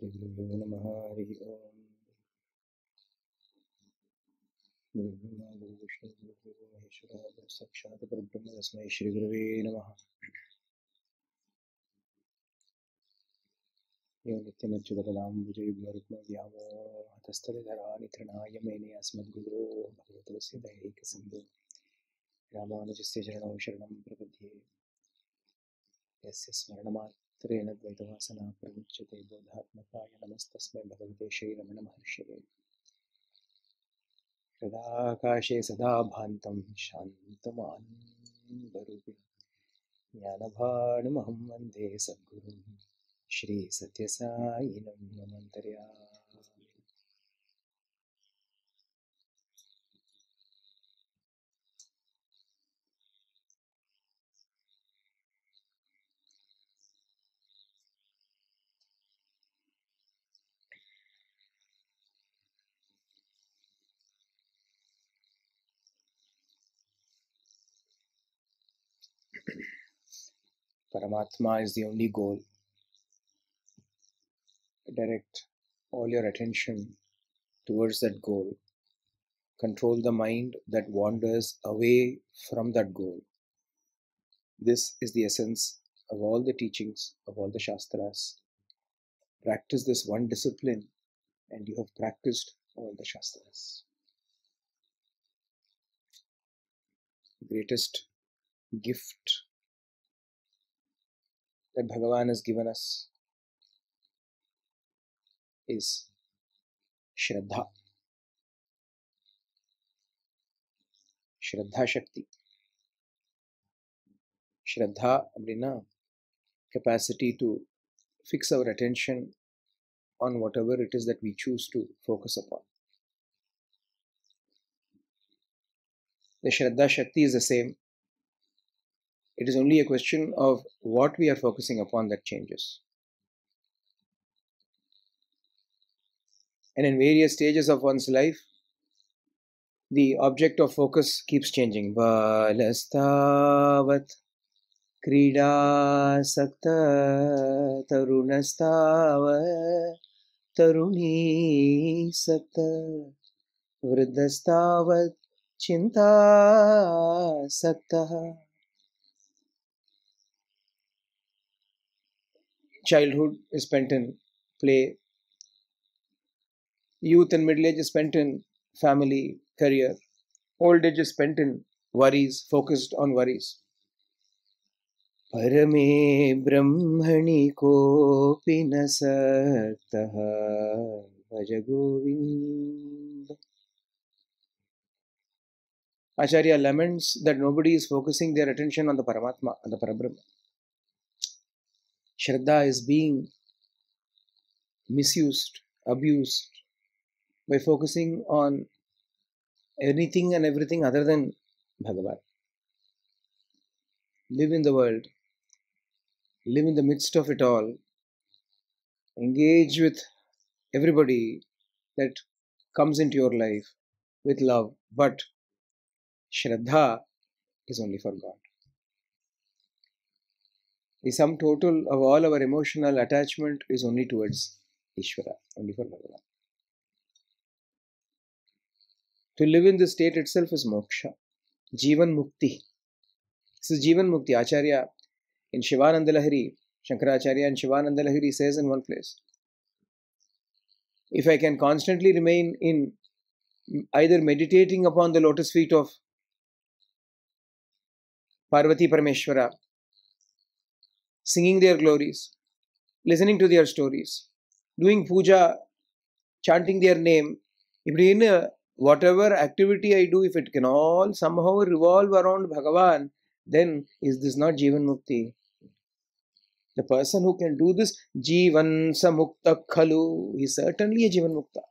श्रीगुरुभ्यो नमः हरिः ओम् गुरुब्रह्मा गुरुविष्णु गुरुदेवो महेश्वरः गुरुसाक्षात् परब्रह्म तस्मै श्रीगुरवे नमः यो नित्यमच्युतपदाम्बुजयुग्मरुक्मव्यामोहतस्थलधरानितृणाय मेने अस्मद्गुरोः भगवतस्य दैहिकसिन्धु रामानुजस्य शरणं शरणं प्रपद्ये यस्य स्मरणमात् रेण द्वैतवासना प्रमुच्यते बोधात्मकाय नमस्तस्मै भगवते श्रीनमण सदाकाशे सदा भान्तं शान्तमा ज्ञानभानुमहं वन्दे सद्गुरुं श्रीसत्यसायिनं Paramatma is the only goal. Direct all your attention towards that goal. Control the mind that wanders away from that goal. This is the essence of all the teachings of all the Shastras. Practice this one discipline, and you have practiced all the Shastras. greatest gift that Bhagavan has given us is Shraddha. Shraddha Shakti. Shraddha Amrina, capacity to fix our attention on whatever it is that we choose to focus upon. The Shraddha Shakti is the same it is only a question of what we are focusing upon that changes. And in various stages of one's life, the object of focus keeps changing. Balastavat क्रीडासक्त taruni तरुणी सक्त chinta चिन्तासक्तः childhood is spent in play, youth and middle age is spent in family, career, old age is spent in worries, focused on worries. परमे ब्रह्मणि ko न सक्तः भज Acharya laments that nobody is focusing their attention on the Paramatma, on the Parabrahma. Shraddha is being misused, abused by focusing on anything and everything other than Bhagavad. Live in the world, live in the midst of it all, engage with everybody that comes into your life with love, but Shraddha is only for God the sum total of all our emotional attachment is only towards Ishvara, only for Bhagavan. To live in this state itself is moksha, jivan mukti. This is jivan mukti. Acharya in Shivananda Lahiri, Shankaracharya and Shivananda Lahiri says in one place, if I can constantly remain in either meditating upon the lotus feet of Parvati Parameshwara singing their glories, listening to their stories, doing puja, chanting their name. If whatever activity I do, if it can all somehow revolve around Bhagavan, then is this not Jivan Mukti? The person who can do this, Jivan Samukta Khalu, he is certainly a Jivan Mukta.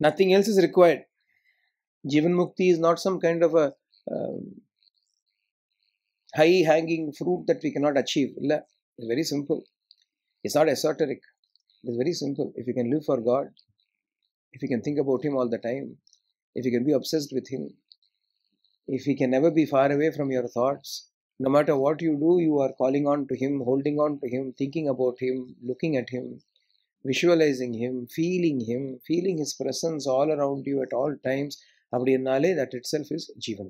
Nothing else is required. Jivan Mukti is not some kind of a um, high hanging fruit that we cannot achieve. It's very simple. It's not esoteric. It's very simple. If you can live for God, if you can think about Him all the time, if you can be obsessed with Him, if you can never be far away from your thoughts, no matter what you do, you are calling on to Him, holding on to Him, thinking about Him, looking at Him, visualizing Him, feeling Him, feeling His presence all around you at all times. அப்படின்னாலே that itself is jivan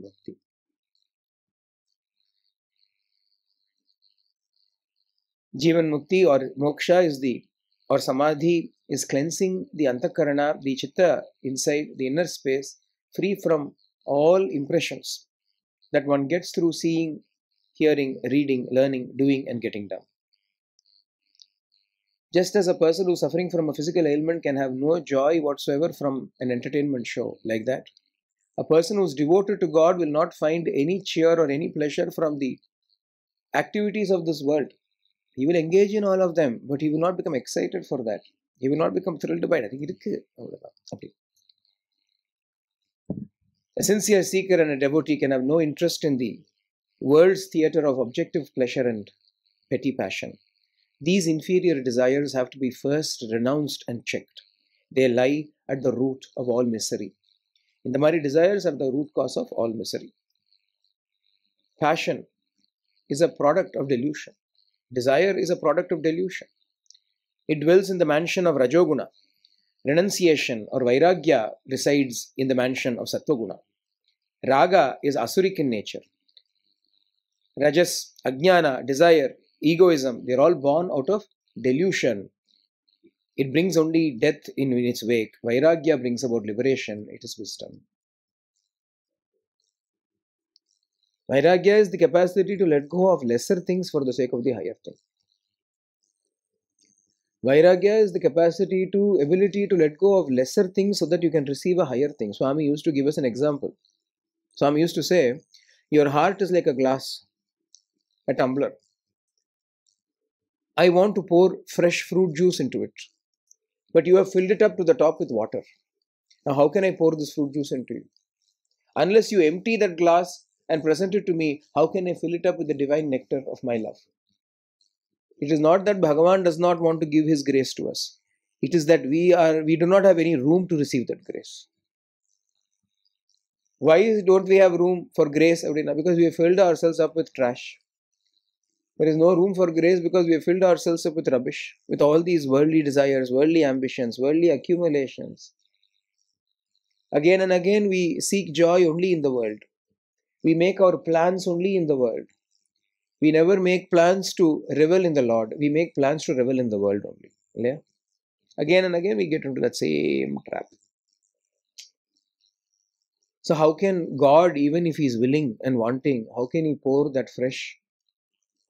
Jivan Mukti or Moksha is the or Samadhi is cleansing the Antakarana, the Chitta inside the inner space, free from all impressions that one gets through seeing, hearing, reading, learning, doing, and getting done. Just as a person who's suffering from a physical ailment can have no joy whatsoever from an entertainment show like that, a person who's devoted to God will not find any cheer or any pleasure from the activities of this world he will engage in all of them but he will not become excited for that he will not become thrilled by it A sincere seeker and a devotee can have no interest in the world's theater of objective pleasure and petty passion. These inferior desires have to be first renounced and checked. They lie at the root of all misery. In the மாதிரி desires are the root cause of all misery. Passion is a product of delusion. Desire is a product of delusion. It dwells in the mansion of Rajoguna. Renunciation or Vairagya resides in the mansion of Sattvaguna. Raga is Asuric in nature. Rajas, Ajnana, desire, egoism, they're all born out of delusion. It brings only death in its wake. Vairagya brings about liberation, it is wisdom. Vairagya is the capacity to let go of lesser things for the sake of the higher thing. Vairagya is the capacity to, ability to let go of lesser things so that you can receive a higher thing. Swami used to give us an example. Swami used to say, Your heart is like a glass, a tumbler. I want to pour fresh fruit juice into it, but you have filled it up to the top with water. Now, how can I pour this fruit juice into you? Unless you empty that glass and presented to me, how can I fill it up with the divine nectar of my love? It is not that Bhagavan does not want to give his grace to us. It is that we are we do not have any room to receive that grace. Why don't we have room for grace, now? Because we have filled ourselves up with trash. There is no room for grace because we have filled ourselves up with rubbish, with all these worldly desires, worldly ambitions, worldly accumulations. Again and again, we seek joy only in the world we make our plans only in the world. We never make plans to revel in the Lord. We make plans to revel in the world only. Yeah? Again and again, we get into that same trap. So, how can God, even if He is willing and wanting, how can He pour that fresh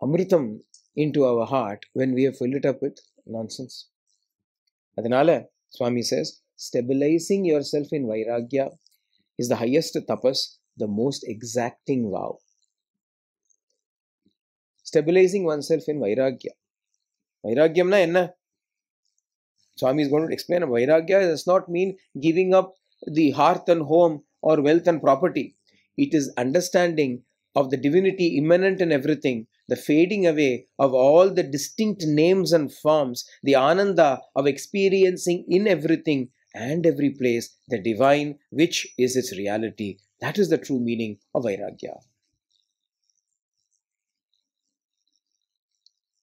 amritam into our heart when we have filled it up with nonsense? Adanala, Swami says, stabilizing yourself in vairagya is the highest tapas the most exacting vow. Stabilizing oneself in Vairagya. na enna? Swami is going to explain Vairagya does not mean giving up the hearth and home or wealth and property. It is understanding of the divinity immanent in everything, the fading away of all the distinct names and forms, the ananda of experiencing in everything and every place the divine, which is its reality, that is the true meaning of vairagya.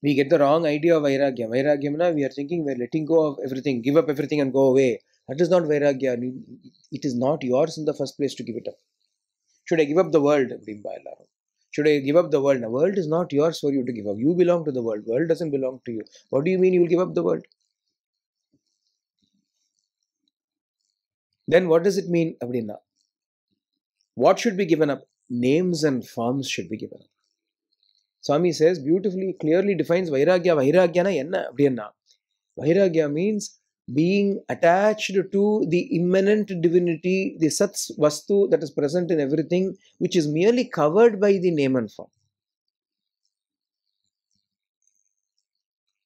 We get the wrong idea of vairagya. Vairagya, we are thinking we're letting go of everything, give up everything and go away. That is not vairagya. It is not yours in the first place to give it up. Should I give up the world? Should I give up the world? The world is not yours for you to give up. You belong to the world. World doesn't belong to you. What do you mean you will give up the world? Then what does it mean? அப்படின்னா what should be given up? Names and forms should be given up. Swami says beautifully, clearly defines Vairagya. Vairagya na yenna Abdiyanna. Vairagya means being attached to the immanent divinity, the Sat Vastu that is present in everything, which is merely covered by the name and form.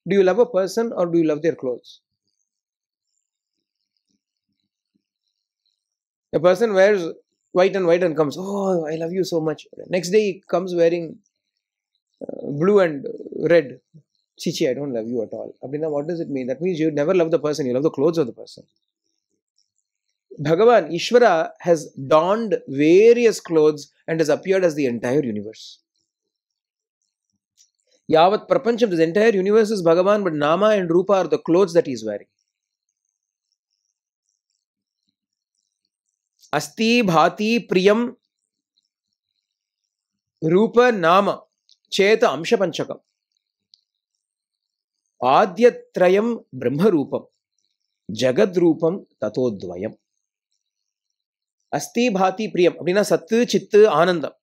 Do you love a person or do you love their clothes? A person wears white and white and comes, oh, I love you so much. Next day he comes wearing uh, blue and red. Chichi, I don't love you at all. Abhinav, what does it mean? That means you never love the person, you love the clothes of the person. Bhagavan, Ishvara, has donned various clothes and has appeared as the entire universe. Yavat Prapancham, this entire universe is Bhagavan, but Nama and Rupa are the clothes that he is wearing. அஸ்தி பாதி பிரியம் ரூப நாம சேத அம்ச பஞ்சகம் ஆத்தியத்ரயம் பிரம்மரூபம் ஜெகத்ரூபம் தத்தோத்வயம் அஸ்தி பாதி பிரியம் அப்படின்னா சத்து சித்து ஆனந்தம்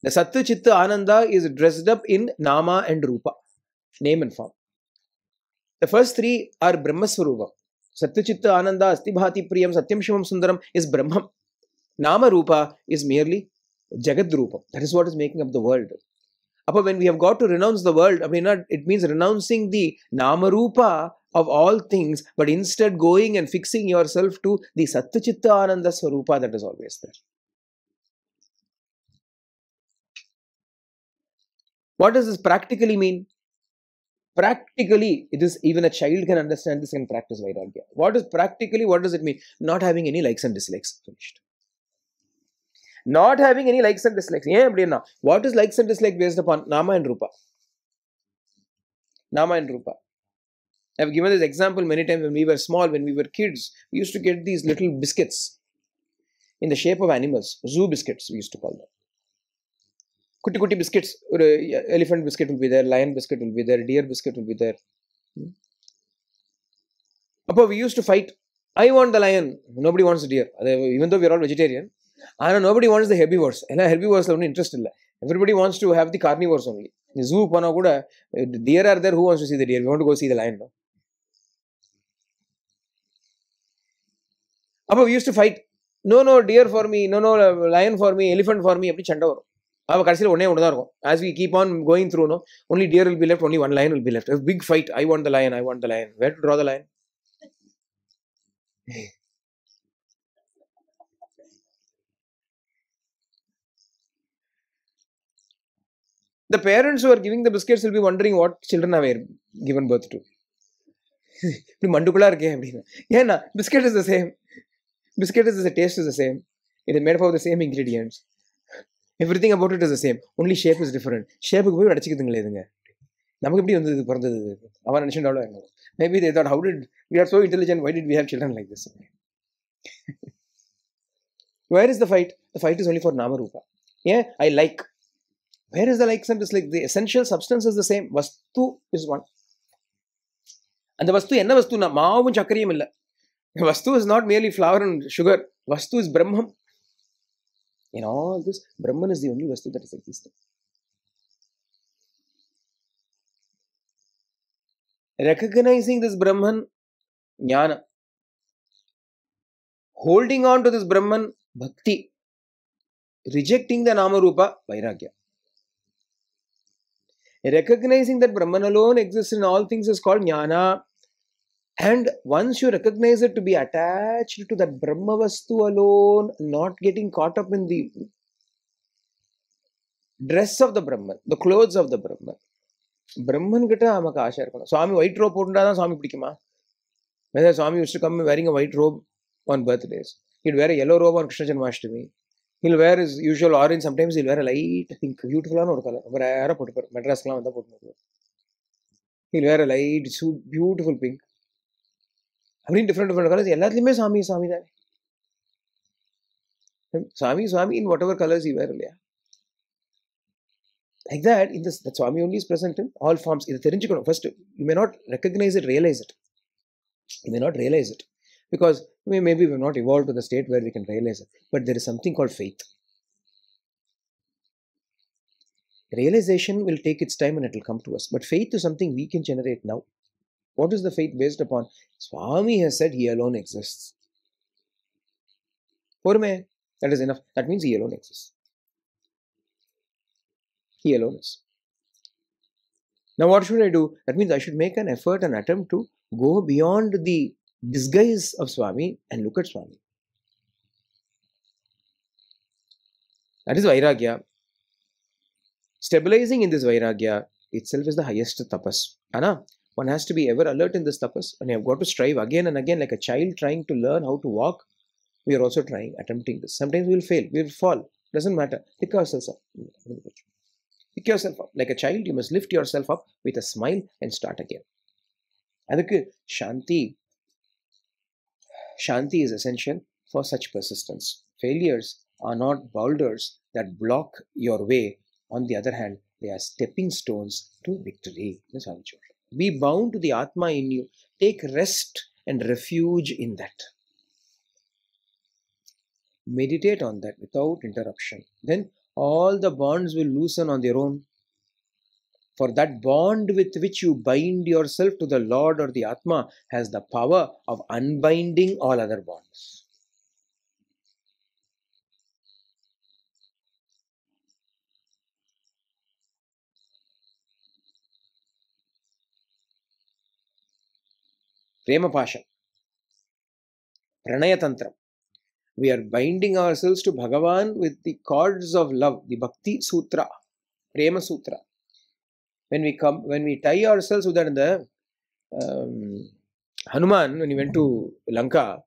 இந்த sat chit ananda is dressed up in nama and rupa name and form the first three are பிரம்மஸ்வரூபம் Satyachitta Ananda Astibhati Priyam Satyam Shivam Sundaram is Brahman. Nama Rupa is merely Jagad Rupa. That is what is making up the world. Upper when we have got to renounce the world, it means renouncing the Nama Rupa of all things, but instead going and fixing yourself to the Satyachitta Ananda Swarupa that is always there. What does this practically mean? practically it is even a child can understand this and practice vairagya what is practically what does it mean not having any likes and dislikes finished not having any likes and dislikes ஏன் அப்படின்னா what What is likes and dislike based upon? Nama and Rupa. Nama and Rupa. I've given this example many times when we were small, when we were kids, we used to get these little biscuits in the shape of animals, zoo biscuits, we used to call them. குட்டி குட்டி biscuits ஒரு elephant biscuit will be there lion biscuit will be there deer biscuit will be there அப்போ we use to fight I want the lion nobody wants deer அது இவன் though we're all vegetarian ஆனால் nobody wants the herbivores ஏன்னா ஹெவி வேர்ஸில் ஒன்றும் interest இல்லை everybody wants to have the carnivores only இந்த ஜூ போனால் கூட deer are there who wants to see the deer want go see the lion அப்போ use to fight no no deer for me no no lion for me elephant for me எப்படி சண்டை வரும் அப்போ கடைசியில் ஒன்னே ஒன்று தான் இருக்கும் as we keep on going through no only deer will be left only one lion will be left big fight I want the lion I want the lion where to draw the lion the parents who are giving the biscuits will be wondering what children have given birth to இப்படி மண்டுக்குள்ளா இருக்கே அப்படின்னா ஏன்னா biscuit is the same biscuit is the taste is the same it made for the same ingredients everything about it is same only shape is different ஷேப்புக்கு போய் அடிச்சுக்குதுங்களே இதுங்க நமக்கு எப்படி வந்து இது பிறந்தது அவர் நினச்சி டெவலப் ஆகணும் maybe they thought how did we are so intelligent why did we have children like this where is the fight the fight is only for nama rupa ஏன் I like where is the like some is like the essential substance is the same vastu is one அந்த வஸ்து என்ன வஸ்துனா மாவும் சக்கரையும் இல்லை vastu is not merely flour and sugar vastu is Brahmam In all this, Brahman is the only Vastu that is existing. Recognizing this Brahman, Jnana. Holding on to this Brahman, Bhakti. Rejecting the Namarupa, Vairagya. Recognizing that Brahman alone exists in all things is called Jnana. And once you recognize it to be attached to that Brahmavastu alone, not getting caught up in the dress of the Brahman the clothes of the Brahman Brahman கிட்ட நமக்கு ஆசை இருக்கணும் சுவாமி white rope போட்டுட்டா தான் சுவாமி பிடிக்குமா whether Swami use to come wearing a white robe on birthdays it wear yellow robe on Krishna Janmashtami he'll wear his usual orange sometimes he'll wear light pink பியூட்டிஃபுல்லான ஒரு colour வேற ரேராக போட்டுப்பார் மெட்ராஸ்லாம் வந்தால் போட்டு இல் wear light so beautiful pink அப்படின்னு different different colours எல்லாத்துலேயுமே சாமி சாமி தானே சாமி சாமி இன் வாட் எவர் கலர்ஸ் இவர் இல்லையா லைக் தட் இந்த that Swami only is present in all forms இதை தெரிஞ்சுக்கணும் first you may not recognise it realise it you may not realise it because may maybe we not evolve to the state where we can realise it but there is something call faith realization will take its time and it will come to us. But faith is something we can generate now. What is the faith based upon? Swami has said he alone exists. me, that is enough. That means he alone exists. He alone is. Now, what should I do? That means I should make an effort, an attempt to go beyond the disguise of Swami and look at Swami. That is Vairagya. Stabilizing in this Vairagya itself is the highest tapas. Anna, one has to be ever alert in this tapas, and you have got to strive again and again, like a child trying to learn how to walk. We are also trying, attempting this. Sometimes we will fail, we will fall. Doesn't matter. Pick ourselves up. Pick yourself up. Like a child, you must lift yourself up with a smile and start again. அதுக்கு shanti Shanti is essential for such persistence. Failures are not boulders that block your way. On the other hand, they are stepping stones to victory. Be bound to the Atma in you. Take rest and refuge in that. Meditate on that without interruption. Then all the bonds will loosen on their own. For that bond with which you bind yourself to the Lord or the Atma has the power of unbinding all other bonds. Premapash, Pranayatantram. We are binding ourselves to Bhagavan with the cords of love, the Bhakti Sutra, Prema Sutra. When we come, when we tie ourselves with that in the um, Hanuman, when he went to Lanka,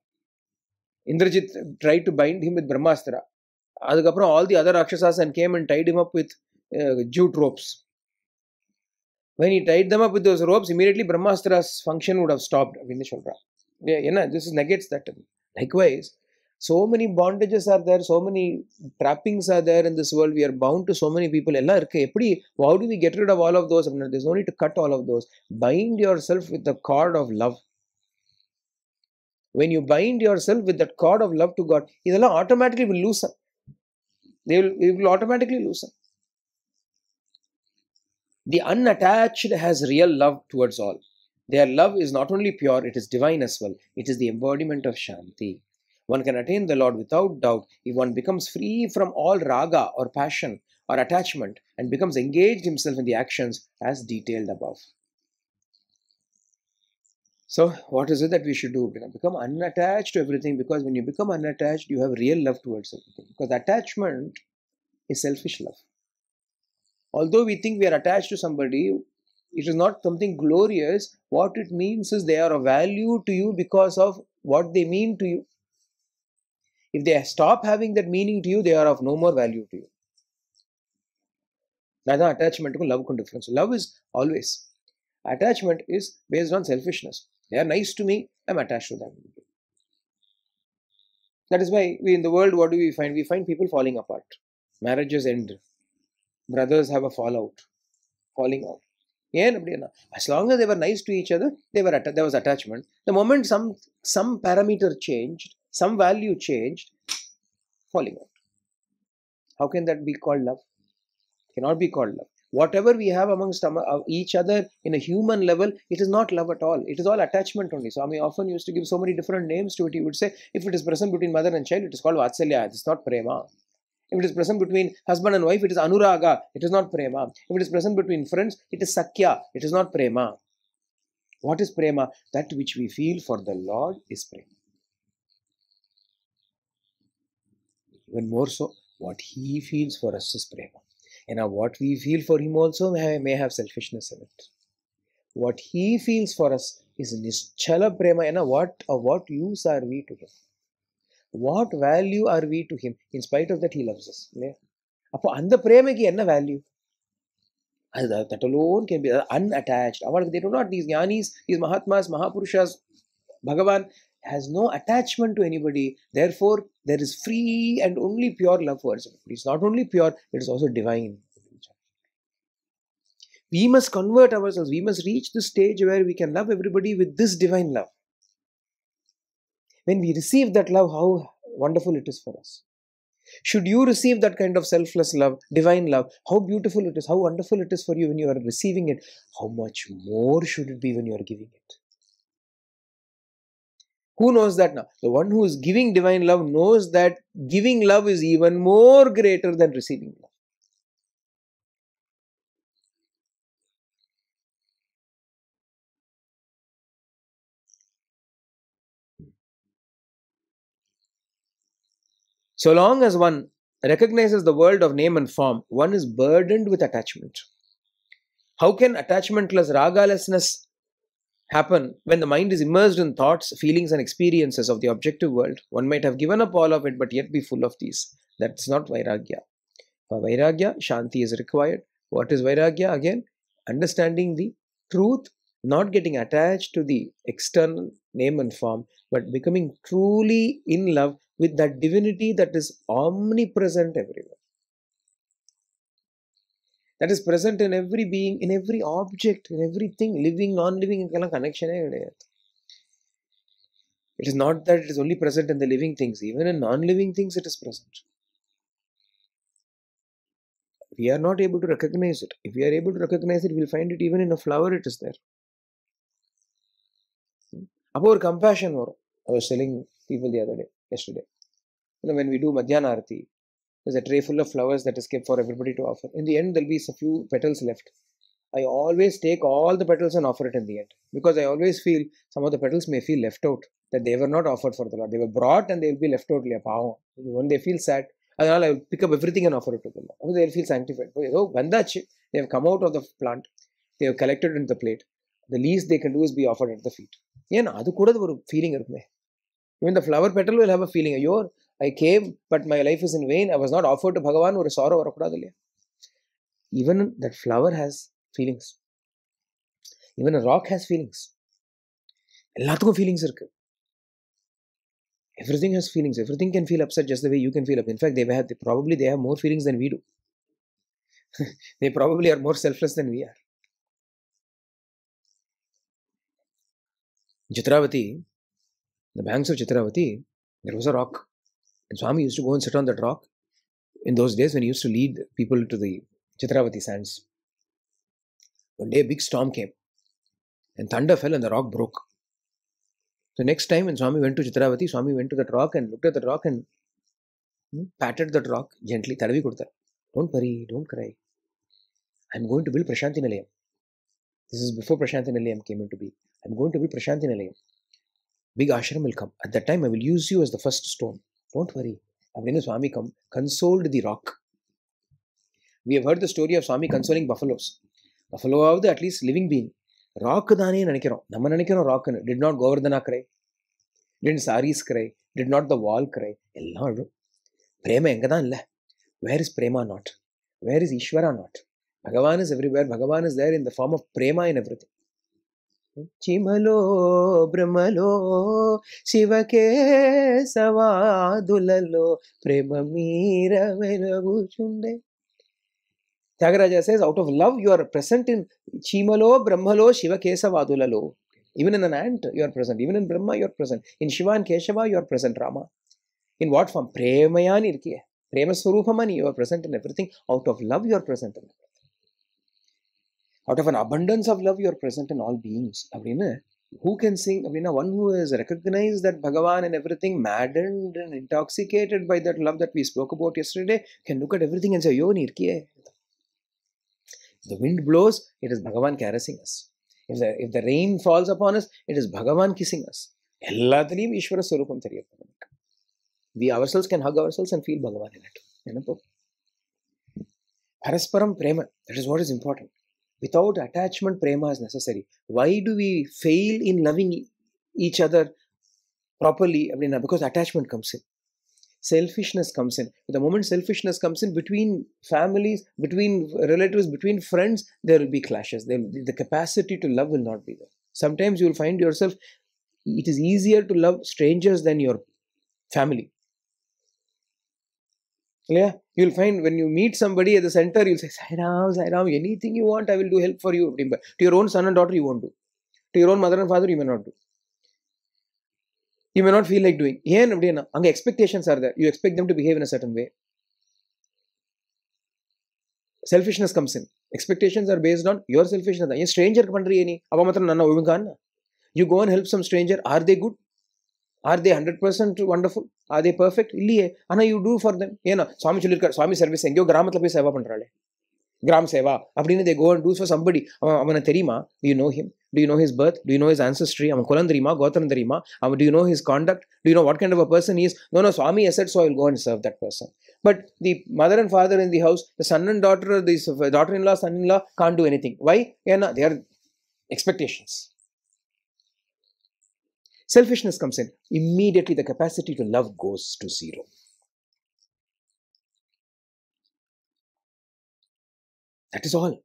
Indrajit tried to bind him with Brahmastra. அதுக்கப்புறம் all the other rakshasas and came and tied him up with jute ropes when he tied them up with those ropes, immediately Brahmastra's function would have stopped. Yeah, you know, this is negates that. Likewise, so many bondages are there, so many trappings are there in this world. We are bound to so many people. How do we get rid of all of those? There's no need to cut all of those. Bind yourself with the cord of love. When you bind yourself with that cord of love to God, automatically will loosen. They will, will automatically loosen. The unattached has real love towards all. Their love is not only pure, it is divine as well. It is the embodiment of Shanti. One can attain the Lord without doubt if one becomes free from all raga or passion or attachment and becomes engaged himself in the actions as detailed above. So, what is it that we should do? Become unattached to everything because when you become unattached, you have real love towards everything. Because attachment is selfish love although we think we are attached to somebody, it is not something glorious. What it means is they are of value to you because of what they mean to you. If they stop having that meaning to you, they are of no more value to you. அதான் அட்டாச்மெண்ட்டுக்கும் difference. Love is always attachment is based on selfishness. They are nice to me. I am attached to them. That is why we in the world, what do we find? We find people falling apart. Marriages end brothers have a fallout, falling out. ஏன் அப்படின்னா as long as they're nice to each other they're at there was attachment the moment some some parameter change some value change falling out how can that be call love can not be call love whatever we have amongst each other in a human level it is not love at all it is all attachment only Swami often use to give so many different names to it you would say if it is present between mother and child it is call vatsalya it is not prema if it is present between husband and wife, it is anuraga, it is not prema. If it is present between friends, it is sakya, it is not prema. What is prema? That which we feel for the Lord is prema. Even more so, what He feels for us is prema. And what we feel for Him also may have selfishness in it. What He feels for us is nischala prema. And what, of what use are we to Him? What value are we to him? In spite of that, he loves us. இல்லையா அப்போ அந்த பிரேமைக்கு என்ன value அது that alone can be unattached அவளுக்கு they do these gyanis, these mahatmas, mahapurushas. Bhagavan has no attachment to anybody. Therefore, there is free and only pure love for herself. It is not only pure, it is also divine. We must convert ourselves. We must reach the stage where we can love everybody with this divine love when we receive that love, how wonderful it is for us. Should you receive that kind of selfless love, divine love, how beautiful it is, how wonderful it is for you when you are receiving it, how much more should it be when you are giving it? Who knows that now? The one who is giving divine love knows that giving love is even more greater than receiving love. So long as one recognizes the world of name and form, one is burdened with attachment. How can attachmentless ragalessness happen when the mind is immersed in thoughts, feelings, and experiences of the objective world? One might have given up all of it but yet be full of these. That's not vairagya. For vairagya, shanti is required. What is vairagya? Again, understanding the truth, not getting attached to the external name and form, but becoming truly in love with that divinity that is omnipresent everywhere. That is present in every being, in every object, in everything, living, non living, connection. It is not that it is only present in the living things, even in non living things, it is present. We are not able to recognize it. If we are able to recognize it, we'll find it even in a flower, it is there. About hmm. compassion, compassion I was telling people the other day yesterday. You know, when we do Madhyana Arati, there's a tray full of flowers that is kept for everybody to offer. In the end, there'll be a few petals left. I always take all the petals and offer it in the end because I always feel some of the petals may feel left out that they were not offered for the Lord. They were brought and they will be left out. When they feel sad, I will pick up everything and offer it to குல்லா அப்போ they feel sanctified ஏதோ they have come out of the plant, they have collected collected the plate. The least they can do is be offered at the feet. Feet ஏன்னா அது கூட ஒரு feeling இருக்குமே even the flower petal will have a feeling, Ayo, I came, but my life is in vain. I was not offered to Bhagavan or a sorrow or a Even that flower has feelings. Even a rock has feelings. எல்லாத்துக்கும் feelings இருக்கு everything has feelings everything can feel upset just the way you can feel up in fact they have they probably they have more feelings than we do they probably are more selfless than we are jitravati the banks of Chitravati, there was a rock. And Swami used to go and sit on that rock in those days when he used to lead people to the Chitravati sands. One day a big storm came and thunder fell and the rock broke. The next time when Swami went to Chitravati, Swami went to that rock and looked at the rock and hmm, patted that rock gently. Tadavi Kurta. Don't worry, don't cry. I'm going to build Prashanti Nilayam. This is before Prashanti Nilayam came into being. I'm going to build Prashanti Nilayam big ashram will come. At that time, I will use you as the first stone. Don't worry. Abhinav Swami come, consoled the rock. We have heard the story of Swami consoling buffaloes. Buffalo of the at least living being. Rock dhani nanikiro. Namma nanikiro rock. Did not Govardhana cry. Didn't Saris cry. Did not the wall cry. Allah. Prema engadhan illa. Where is Prema not? Where is Ishwara not? Bhagavan is everywhere. Bhagavan is there in the form of Prema in everything. చిమలో భ్రమలో శివకేశవాదులలో ప్రేమ మీర వెలుగుచుండే Tyagaraja says out of love you are present in చీమలో బ్రహ్మలో శివకేశవాదులలో even in an ant you are present even in Brahma you are present in Shiva and Keshava you are present Rama in what form ప్రేమయాని అని ఇరికే ప్రేమ స్వరూపమని you are present in everything out of love you are present in out of an abundance of love you are present in all beings அப்படின்னு who can sing அப்படின்னா one who has recognized that Bhagavan and everything maddened and intoxicated by that love that we spoke about yesterday can look at everything and say ஐயோ நீ இருக்கியே the wind blows it is Bhagavan caressing us if the, rain falls upon us it is Bhagavan kissing us எல்லாத்துலேயும் ஈஸ்வர ஸ்வரூபம் தெரியாது நமக்கு we ourselves can hug ourselves and feel Bhagavan in it என்ன பரஸ்பரம் பிரேம that is what Without attachment, prema is necessary. Why do we fail in loving each other properly? because attachment comes in. Selfishness comes in. The moment selfishness comes in between families, between relatives, between friends, there will be clashes. the capacity to love will not be there. Sometimes you will find yourself, it is easier to love strangers than your family. Clear? you'll find when you meet somebody at the center, you'll say, Sai Ram, Sai Ram, anything you want, I will do help for you. to your own son and daughter, you won't do. To your own mother and father, you may not do. You may not feel like doing. ஏன் அப்படின்னா அங்கே expectations are there you expect them to behave in a certain way selfishness comes in expectations are based on your selfishness தான் ஏன் ஸ்ட்ரேஞ்சருக்கு பண்ணுறியே நீ அவன் மாத்திரம் நான் ஒழுங்கான்னு you go are they hundred percent wonderful are they perfect இல்லையே ஆனால் யூ டூ ஃபார் தெம் ஏன்னா சுவாமி சொல்லியிருக்காரு சுவாமி சர்வீஸ் எங்கேயோ கிராமத்தில் போய் சேவா பண்ணுறாளே கிராம் சேவா அப்படின்னு they go and does for somebody அவன் அவனை தெரியுமா do you know him do you know his birth do you know his ancestry அவன் குலம் தெரியுமா கோத்திரம் தெரியுமா அவன் do you know his conduct do you know what kind of a person is no no Swami said so will go and serve that person but the mother and father in the house the son and daughter the daughter in law son in law can't do anything why ஏன்னா their expectations Selfishness comes in. Immediately, the capacity to love goes to zero. That is all.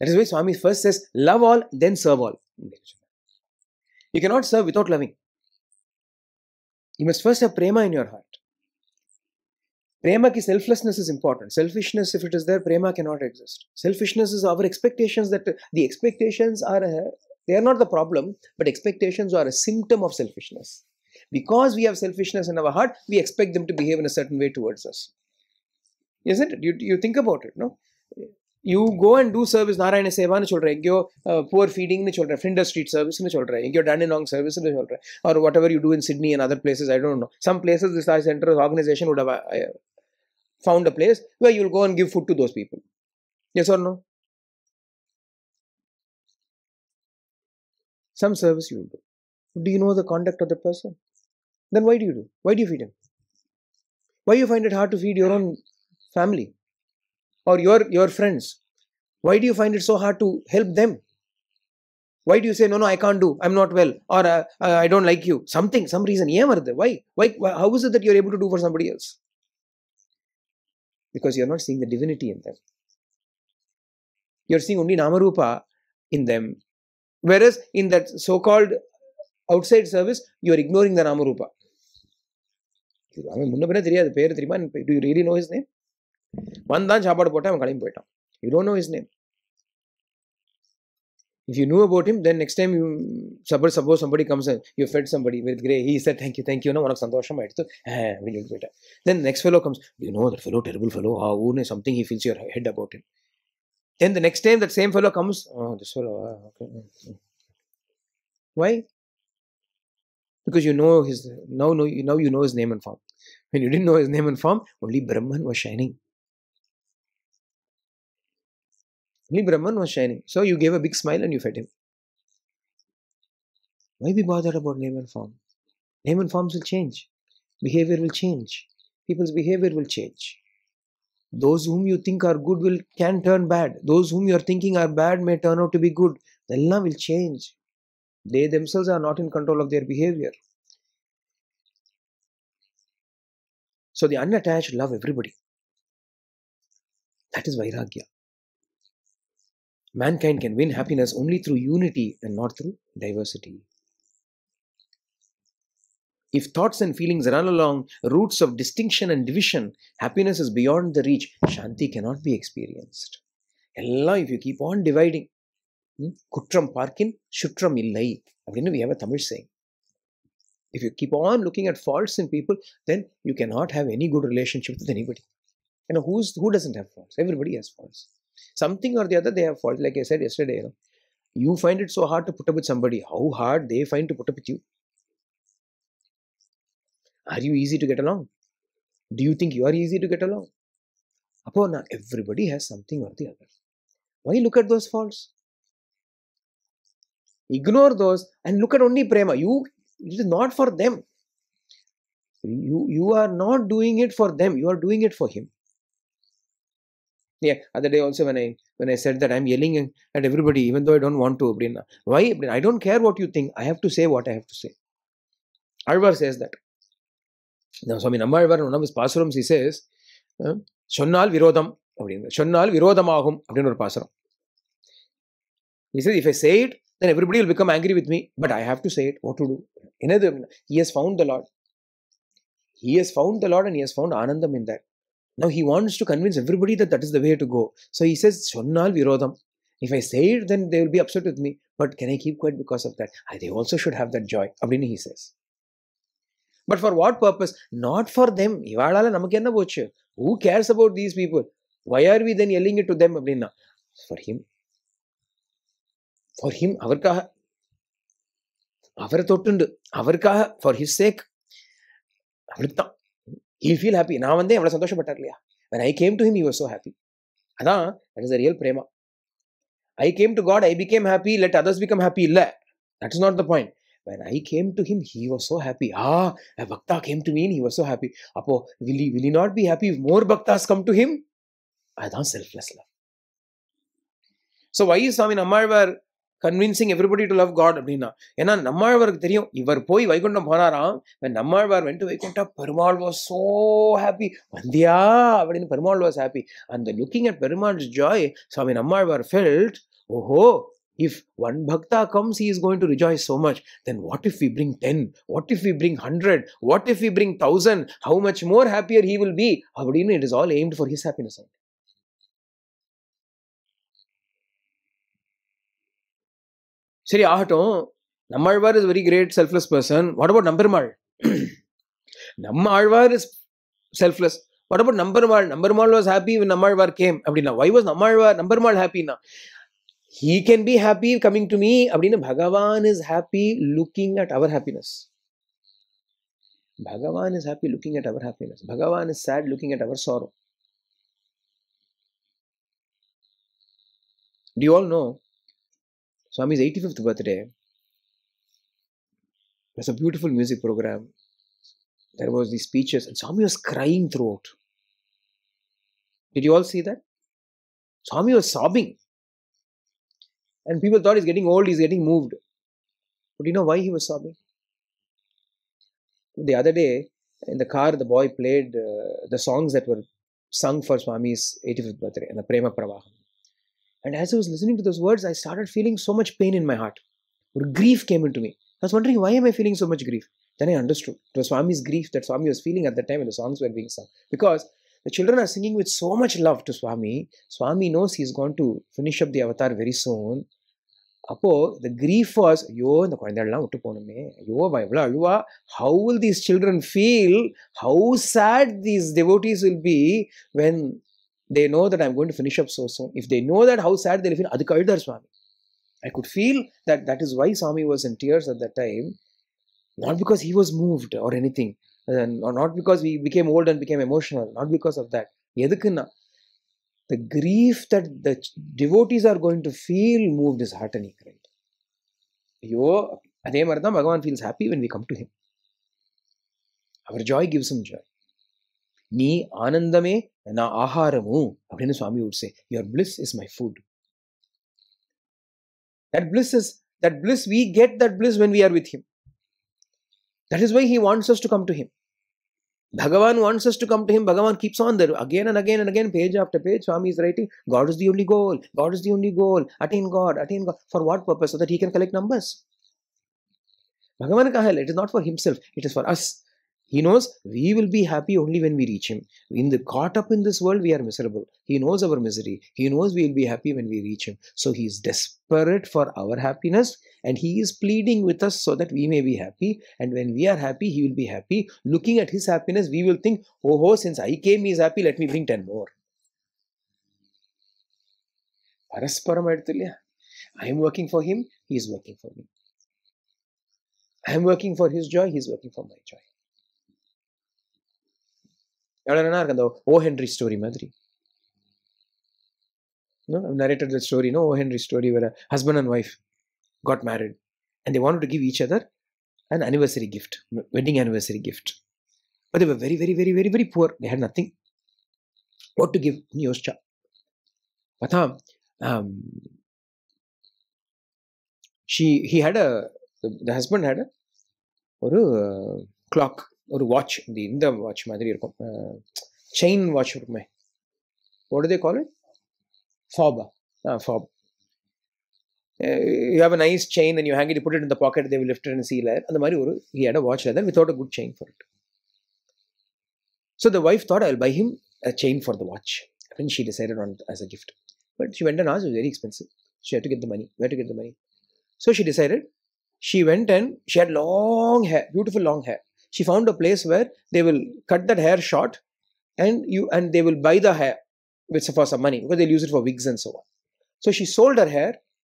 That is why Swami first says, love all, then serve all. You cannot serve without loving. You must first have prema in your heart. Prema ki selflessness is important. Selfishness, if it is there, prema cannot exist. Selfishness is our expectations that the expectations are uh, they are not the problem, but expectations are a symptom of selfishness. Because we have selfishness in our heart, we expect them to behave in a certain way towards us. Isn't it? You, think about it, no? You go and do service, Narayana Seva, uh, poor feeding, Flinders Street service, Dandenong service, or whatever you do in Sydney and other places, I don't know. Some places, this center organization would have uh, found a place where you'll go and give food to those people. Yes or no? some service you will do. Do you know the conduct of the person? Then why do you do? Why do you feed him? Why you find it hard to feed your own family or your, your friends? Why do you find it so hard to help them? Why do you say, no, no, I can't do, I'm not well, or uh, uh, I don't like you? Something, some reason. Why? Why? How is it that you're able to do for somebody else? Because you're not seeing the divinity in them. You're seeing only Namarupa in them Whereas in that so called outside service, you are ignoring the Namarupa. அவன் முன்ன பின்ன தெரியாது பேர் தெரியுமா do you really know his name வந்தான் சாப்பாடு போட்டு அவன் கிளம்பி போயிட்டான் you don't know his name if you know about him then next time you suppose suppose somebody comes you fed somebody with கிரே ஹீ சார் தேங்க்யூ தேங்க்யூனா உனக்கு சந்தோஷம் ஆயிடுத்து அப்படின்னு சொல்லிட்டு போயிட்டேன் then next fellow comes you know that fellow terrible fellow ah ஊன்னு something he feels your head about it Then the next time that same fellow comes, oh, this fellow, ah, okay. Why? Because you know his now know now you know his name and form. When you didn't know his name and form, only Brahman was shining. Only Brahman was shining. So you gave a big smile and you fed him. Why be bothered about name and form? Name and forms will change. Behavior will change. People's behavior will change. Those whom you think are good will can turn bad. Those whom you are thinking are bad may turn out to be good. Allah will change. They themselves are not in control of their behavior. So the unattached love everybody. That is Vairagya. Mankind can win happiness only through unity and not through diversity. If thoughts and feelings run along roots of distinction and division, happiness is beyond the reach. Shanti cannot be experienced. if you keep on dividing, hmm, Kutram parkin, Shutram illai. We have a Tamil saying. If you keep on looking at faults in people, then you cannot have any good relationship with anybody. You know, who doesn't have faults? Everybody has faults. Something or the other, they have faults. Like I said yesterday, you find it so hard to put up with somebody. How hard they find to put up with you? Are you easy to get along? Do you think you are easy to get along? Apona, everybody has something or the other. Why look at those faults? Ignore those and look at only prema. You it is not for them. You you are not doing it for them, you are doing it for him. Yeah, other day also when I when I said that I'm yelling at everybody, even though I don't want to, Why? I don't care what you think. I have to say what I have to say. Alvar says that. Swami Nammalvar ஒன்றாம் பாசுரம் சிசேஸ் சொன்னால் விரோதம் அப்படின்னு சொன்னால் விரோதமாகும் அப்படின்னு ஒரு பாசுரம் is if I said then everybody will become angry with me but I have to said what to do என்னது அப்படின்னா he has found the Lord he has found the Lord and he has found anandam in that Now he wants to convince everybody that that is the way to go. So he says, Shonnal Virodham. If I say it, then they will be upset with me. But can I keep quiet because of that? they also should have that joy. Abdini he says. But for what purpose not for them இவாளால் நமக்கு என்ன போச்சு who cares about these people why are we then yelling to them அப்படின்னா for him for him அவருக்காக அவரை தொட்டுண்டு அவருக்காக for his சேக் அவளுக்கு தான் ஹீ ஃபீல் ஹாப்பி நான் வந்து எவ்வளோ சந்தோஷப்பட்டார் இல்லையா when I came to him you are so happy அதான் that is a real prema I came to God I became happy let others become happy இல்லை that is not the point when I came to him, he was so happy. Ah, a bhakta came to me and he was so happy. Apo, will he, will he not be happy if more bhaktas come to him? Adan selfless love. So why Swami Nammalvar convincing everybody to love God அப்படின்னா ஏன்னா நம்மாழ்வாருக்கு தெரியும் இவர் போய் வைகுண்டம் போனாராம் Nammalvar went Vaikunta Perumal was so happy வந்தியா அப்படின்னு Perumal was happy அந்த looking at Perumal joy Swami Nammalvar felt ஓஹோ If one bhakta comes, he is going to rejoice so much. Then what if we bring 10? What if we bring 100? What if we bring 1000? How much more happier he will be? How do it is all aimed for his happiness சரி ஆகட்டும் Nammalvar is very great selfless person what about Namperumal நம்ம Alvar is selfless what about Namperumal Namperumal was happy Nammalvar came அப்படின்னா why was Nammalvar Namperumal ஹாப்பின்னா he can be happy coming to me. Abdina Bhagavan is happy looking at our happiness. Bhagavan is happy looking at our happiness. Bhagavan is sad looking at our sorrow. Do you all know Swami's 85th birthday? There was a beautiful music program. There was the speeches, and Swami was crying throughout. Did you all see that? Swami was sobbing. And people thought he's getting old, he's getting moved. But you know why he was sobbing? The other day, in the car, the boy played uh, the songs that were sung for Swami's 85th birthday and the Prema Pravaham. And as I was listening to those words, I started feeling so much pain in my heart. Or grief came into me. I was wondering, why am I feeling so much grief? Then I understood. It was Swami's grief that Swami was feeling at the time when the songs were being sung. Because the children are singing with so much love to Swami. Swami knows he's going to finish up the avatar very soon. அப்போது இந்த grief was ஐயோ இந்த குழந்தைகள்லாம் விட்டு போகணுமே ஐயோ எவ்வளோ அழுவா how will these children feel how sad these devotees will be when they know that I'm going to finish up சோசம் if they know that how sad they'll feel அதுக்கு அழுதார் Swami I could feel that that is why Swami was in tears at that time not because he was moved or anything not because we became old and became emotional not because of that எதுக்குன்னா the grief that the devotees are going to feel moved is heartening, right? Yo, Ade Maradam, Bhagavan feels happy when we come to him. Our joy gives him joy. Ni me, na aharamu, Abhinna Swami would say, Your bliss is my food. That bliss is, that bliss, we get that bliss when we are with him. That is why he wants us to come to him. Bhagavan wants us to come to him. Bhagavan keeps on there again and again and again, page after page. Swami is writing, God is the only goal. God is the only goal. Attain God, attain God. For what purpose? So that he can collect numbers. Bhagavan kaha It is not for himself. It is for us. He knows we will be happy only when we reach Him. In the caught up in this world, we are miserable. He knows our misery. He knows we will be happy when we reach Him. So He is desperate for our happiness and He is pleading with us so that we may be happy. And when we are happy, He will be happy. Looking at His happiness, we will think, oh, oh since I came, He is happy, let me bring 10 more. I am working for him, he is working for me. I am working for his joy, he is working for my joy. எவ்வளோ நேரம் இருக்கு அந்த O Henry story மாதிரி narrated the story no O Henry story வேற husband and wife got married and they want to give each other and anniversary gift wedding anniversary gift but இவர் very very very very very poor they had nothing what to give நீ யோசிச்சா பார்த்தா she he had a the husband had ஒரு clock ஒரு watch இந்த இந்த watch மாதிரி இருக்கும் செயின் வாட்ச் இருக்குமே ஓடுதே கால் ஃபாபா ah fob you have a nice chain and you hang it put it இந்த பாக்கெட் தேவ் லிஃப்ட் அண்ட் சீலர் அந்த மாதிரி ஒரு he had a watch leather without a good chain for it so the wife thought I buy him a chain for the watch அப்படின்னு she decided on as a gift but she went and as very expensive she had to get the money where to get the money so she decided she went and she had long hair, beautiful long hair she found a place where they will cut that hair short and you and they will buy the hair with for some money because they'll use it for wigs and so on. So she sold her hair,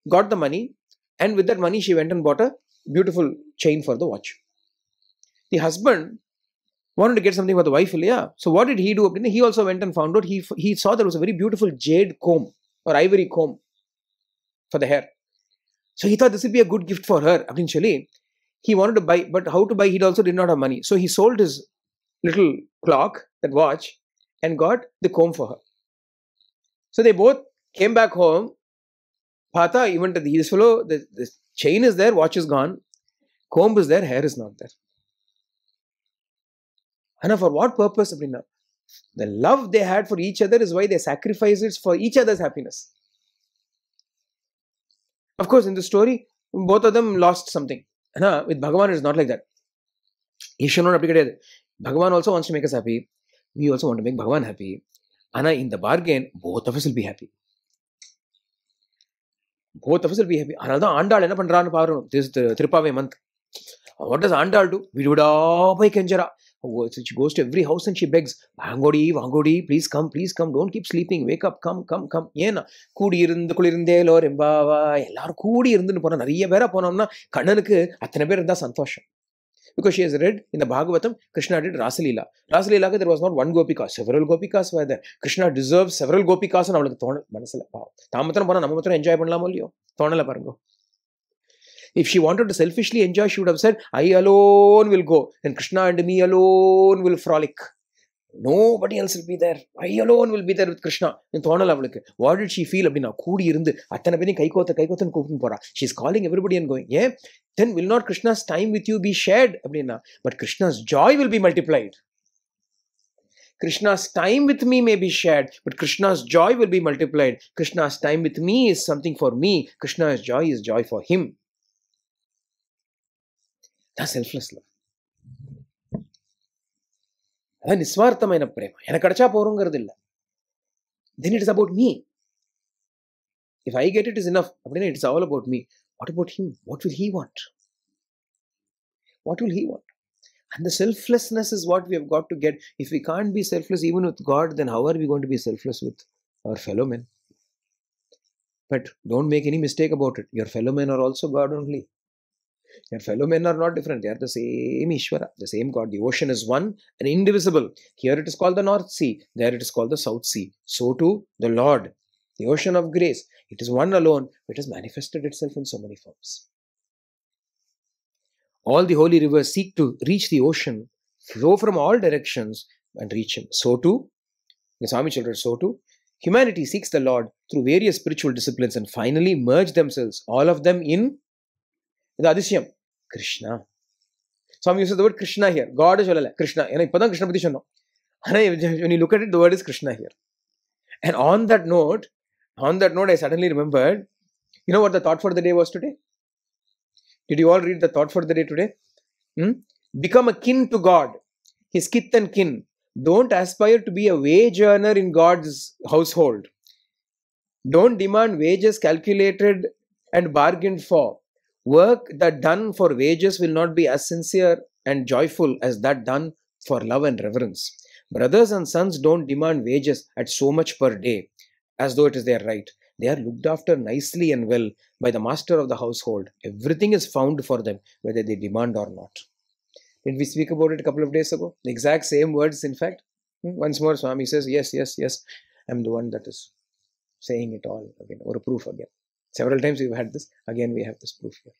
got the money, and with that money she went and bought a beautiful chain for the watch. The husband wanted to get something for the wife, yeah. So what did he do? He also went and found out. He he saw there was a very beautiful jade comb or ivory comb for the hair. So he thought this would be a good gift for her. Eventually, he wanted to buy, but how to buy? He also did not have money. So he sold his little clock, that watch, and got the comb for her. So they both came back home. Pata, even to this fellow, the, the chain is there, watch is gone, comb is there, hair is not there. And for what purpose? Abhinna? The love they had for each other is why they sacrificed it for each other's happiness. Of course, in the story, both of them lost something. Now, uh, with Bhagavan, it's not like that. He should not appreciate it. Bhagavan also wants to make us happy. We also want to make Bhagavan happy. And in the bargain, both of us will be happy. Both of us will be happy. அதனால தான் ஆண்டாள் என்ன பண்ணுறான்னு பாருணும் திரு What does what do? We do விடுவிடா போய் கெஞ்சரா So she goes to every house and she begs, வாங்கோடி வாங்கோடி please come please come don't keep sleeping wake up come come come ஏன்னா கூடி இருந்து குளிர்ந்தேலோ ரெம்பாவா எல்லாரும் கூடி இருந்துன்னு போனால் நிறைய பேராக போனோம்னா கண்ணனுக்கு அத்தனை பேர் இருந்தால் சந்தோஷம் because she has read in the Bhagavatam, Krishna did Rasalila. Rasalila, there was not one Gopika, several Gopikas were there. Krishna deserves several Gopikas and அவளுக்கு தோணல் மனசில் பாவம் தான் மாத்திரம் போனால் நம்ம மாத்திரம் என்ஜாய் பண்ணலாமோ இல்லையோ தோணலை பாருங்க If she wanted to selfishly enjoy, she would have said, I alone will go and Krishna and me alone will frolic. Nobody else will be there. I alone will be there with Krishna. What did she feel? kai kai kotha kotha She's calling everybody and going, Yeah, then will not Krishna's time with you be shared? But Krishna's joy will be multiplied. Krishna's time with me may be shared, but Krishna's joy will be multiplied. Krishna's time with me is something for me. Krishna's joy is joy for him. That's selfless love. అదే నిస్వార్థమైన ప్రేమ వెనకడచా పోరుంగరదు ఇల్ల then Then it is about me. If I get is enough అప్పుడైనా it is all about me. What about him? What will he want? What will he want? And the selflessness is what we have got to get. If we can't be selfless even with God, then how are we going to be selfless with our fellow men? But don't make any mistake about it. Your fellow men are also God only. Your fellow men are not different. They are the same Ishvara, the same God. The ocean is one and indivisible. Here it is called the North Sea. There it is called the South Sea. So too, the Lord, the ocean of grace. It is one alone. It has manifested itself in so many forms. All the holy rivers seek to reach the ocean, flow from all directions and reach him. So too, the Swami children, so too, humanity seeks the Lord through various spiritual disciplines and finally merge themselves, all of them in Krishna. இது அதிசயம் Krishna Swami use the word Krishna here God சொல்லல கிருஷ்ணா ஏன்னா இப்பதான் கிருஷ்ண பத்தி சொன்னோம் ஆனா when you look at it the word is krishna here and on that note on that note i suddenly remembered you know what the thought for the day was today did you all read the thought for the day today hmm? become akin to god his kith and kin don't aspire to be a wage earner in god's household don't demand wages calculated and bargained for Work that done for wages will not be as sincere and joyful as that done for love and reverence. Brothers and sons don't demand wages at so much per day as though it is their right. They are looked after nicely and well by the master of the household. Everything is found for them, whether they demand or not. Did we speak about it a couple of days ago? The exact same words, in fact. Hmm, once more, Swami says, Yes, yes, yes. I'm the one that is saying it all again, or a proof again. Several times we've had this. Again, we have this proof here.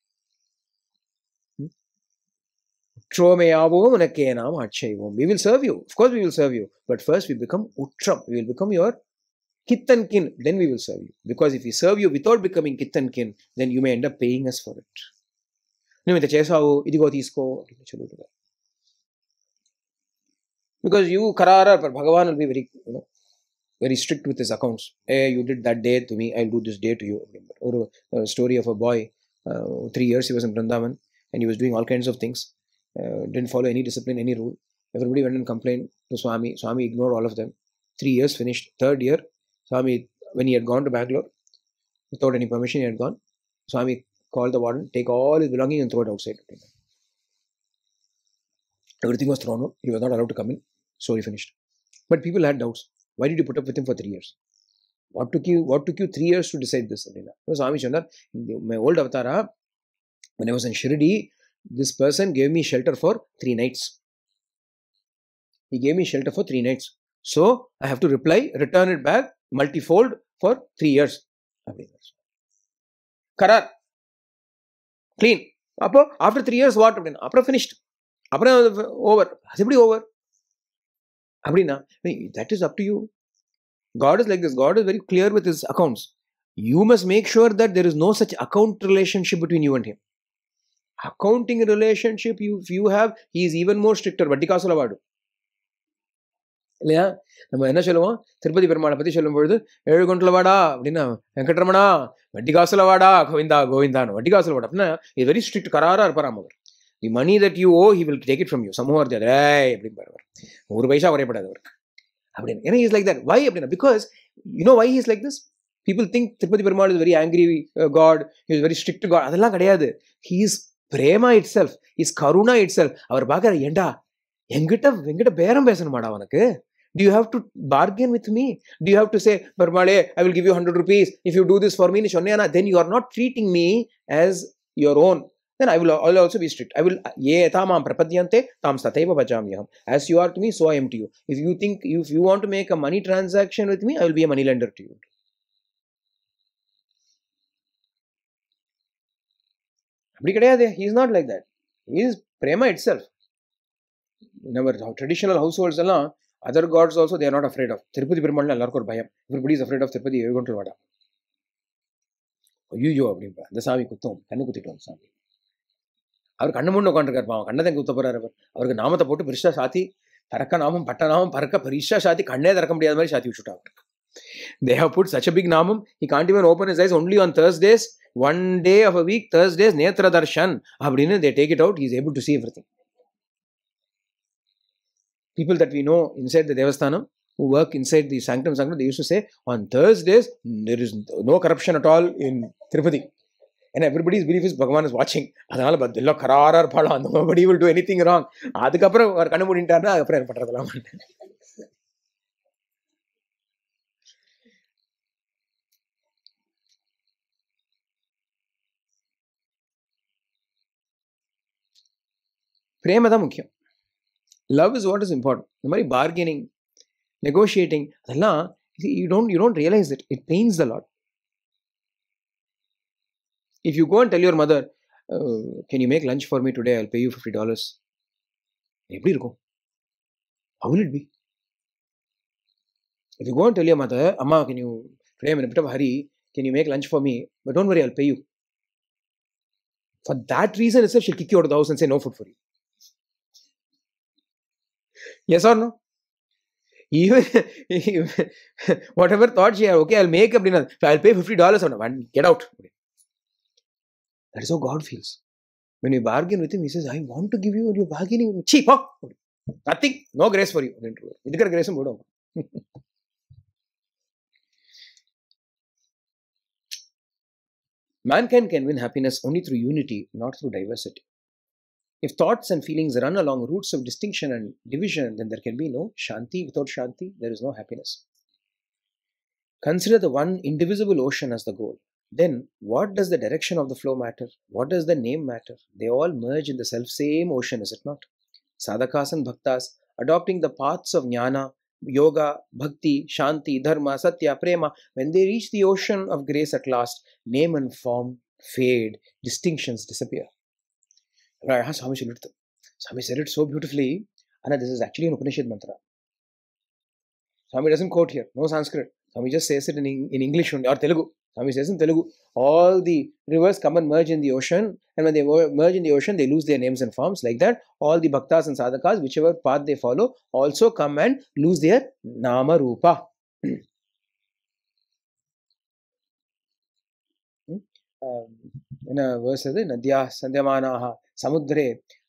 Hmm? Tromeyavom We will serve you. Of course, we will serve you. But first, we become utram. We will become your kin. Then we will serve you. Because if we serve you without becoming kin, then you may end up paying us for it. Because you, Karara, ఇదిగో తీసుకో అని చెబుతున్నారు because you very strict with his accounts. Hey, you did that day to me, I'll do this day to you. Or a story of a boy, uh, three years he was in Vrindavan and he was doing all kinds of things, uh, didn't follow any discipline, any rule. Everybody went and complained to Swami. Swami ignored all of them. Three years finished. Third year, Swami, when he had gone to Bangalore, without any permission, he had gone. Swami called the warden, take all his belongings and throw it outside. Everything was thrown out. He was not allowed to come in. So he finished. But people had doubts. Why did you put up with him for three years? What took you what took you three years to decide this? So Swami Chandar, my old avatara, when I was in Shirdi, this person gave me shelter for three nights. He gave me shelter for three nights. So I have to reply, return it back multifold for three years. கரார் clean அப்போ after three years what அப்படின்னு அப்புறம் finished அப்புறம் over அது எப்படி over அப்படின்னா that is up to you God is like this God is very clear with his accounts you must make sure that there is no such account relationship between you and him accounting relationship you you have he is even more stricter வட்டி காசுல வாடு இல்லையா நம்ம என்ன சொல்லுவோம் திருப்பதி பெருமாளை பற்றி பொழுது ஏழு குண்டல வாடா அப்படின்னா வெங்கட்ரமணா வட்டி காசுல வாடா கோவிந்தா கோவிந்தான் வட்டி காசுல வாடா அப்படின்னா இது வெரி ஸ்ட்ரிக்ட் கராரா இருப்பாராம் அவர் the money that you owe he will take it from you சமூக ஆர் தே அப்படின்னு பாருவார் ஒரு பைசா குறையப்படாது அவருக்கு அப்படின்னு ஏன்னா இஸ் லைக் தட் வை அப்படின்னா because you know why is like this people think Tirupati Perumal is very angry God is very strict God அதெல்லாம் கிடையாது ஹி இஸ் பிரேமா இட் செல்ஃப் இஸ் கருணா இட் செல்ஃப் அவர் பார்க்குற ஏண்டா எங்கிட்ட எங்கிட்ட பேரம் பேசணுமாடா அவனுக்கு do you have to bargain with me do you have to say பெருமாளே I will give you hundred rupees if you do this for மீன்னு சொன்னேன்னா then you are not treating me as your own then I will, I will also be strict. I will, ye etamam prapadyante tam sateva bhajamyaham. As you are to me, so I am to you. If you think, if you want to make a money transaction with me, I will be a money lender to you. அப்படி கிடையாது he is not like that he is பிரேமா itself நம்ம traditional house holds எல்லாம் other gods also they're not afraid of Tirupati Perumal எல்லாருக்கும் ஒரு பயம் everybody is afraid of Tirupati எழுகொண்டு வாடா ஐயோ அப்படின்பா அந்த சாமி குத்தம் கண்ணு குத்திட்டோம் சாமி அவர் கண்ணு முன்னு உட்காந்துருக்கார் பாவம் கண்ணை குத்த போறாரு அவர் அவருக்கு நாமத்தை போட்டு பெருசாக சாத்தி பறக்க நாமம் பட்ட நாமம் பறக்க பெருசாக சாத்தி கண்ணே திறக்க முடியாத மாதிரி சாத்தி வச்சுட்டாங்க அவருக்கு how put such a big நாமம் he can't open his eyes only on days one day of a week days Netra Darshan அப்படின்னு they take it out is able to see everything that that we know inside the devasthanam who work inside the sanctum sanctum they used to say on thursdays there is no corruption at all in tirupati ஏன்னா everybody's belief is Bhagavan is வாட்சிங் அதனால எல்லாம் கராராக இருப்பாளோ அந்த மாதிரி will do anything wrong அதுக்கப்புறம் அவர் கண்ணு முடிட்டார்னா அதுக்கப்புறம் எனக்கு பண்ணுறதெல்லாம் பிரேம தான் முக்கியம் love is what is important இந்த மாதிரி பார்கெனிங் நெகோஷியேட்டிங் அதெல்லாம் you don't you don't realise it it pains the lot If you go and tell your mother, uh, can you make lunch for me today? I'll pay you $50. How will it be? If you go and tell your mother, Amma, can you, today I'm in a bit of a hurry, can you make lunch for me? But don't worry, I'll pay you. For that reason itself, she'll kick you out of the house and say, no food for you. Yes or no? Even, even whatever thought she had, okay, I'll make up dinner. I'll pay $50 on one. Get out. Okay. That is how God feels. When you bargain with Him, He says, I want to give you, and you're bargaining with me. Cheap, huh? Nothing, no grace for you. ಇದಕ್ಕೆ grace ಬಿಡು Mankind can win happiness only through unity, not through diversity. If thoughts and feelings run along routes of distinction and division, then there can be no shanti. Without shanti, there is no happiness. Consider the one indivisible ocean as the goal then what does the direction of the flow matter? What does the name matter? They all merge in the self same ocean, is it not? Sadhakas and Bhaktas, adopting the paths of jnana, yoga, bhakti, shanti, dharma, satya, prema, when they reach the ocean of grace at last, name and form fade, distinctions disappear. Right, Swami Swami said it so beautifully, and this is actually an Upanishad mantra. Swami doesn't quote here, no Sanskrit. Swami just says it in, in English only, or Telugu. Swami says in Telugu, all the rivers come and merge in the ocean, and when they merge in the ocean, they lose their names and forms. Like that, all the bhaktas and sadhakas, whichever path they follow, also come and lose their nama rupa. In hmm? a um, verse, ಸಂಧ್ಯಮಾನಾ ಸಮುದ್ರೇ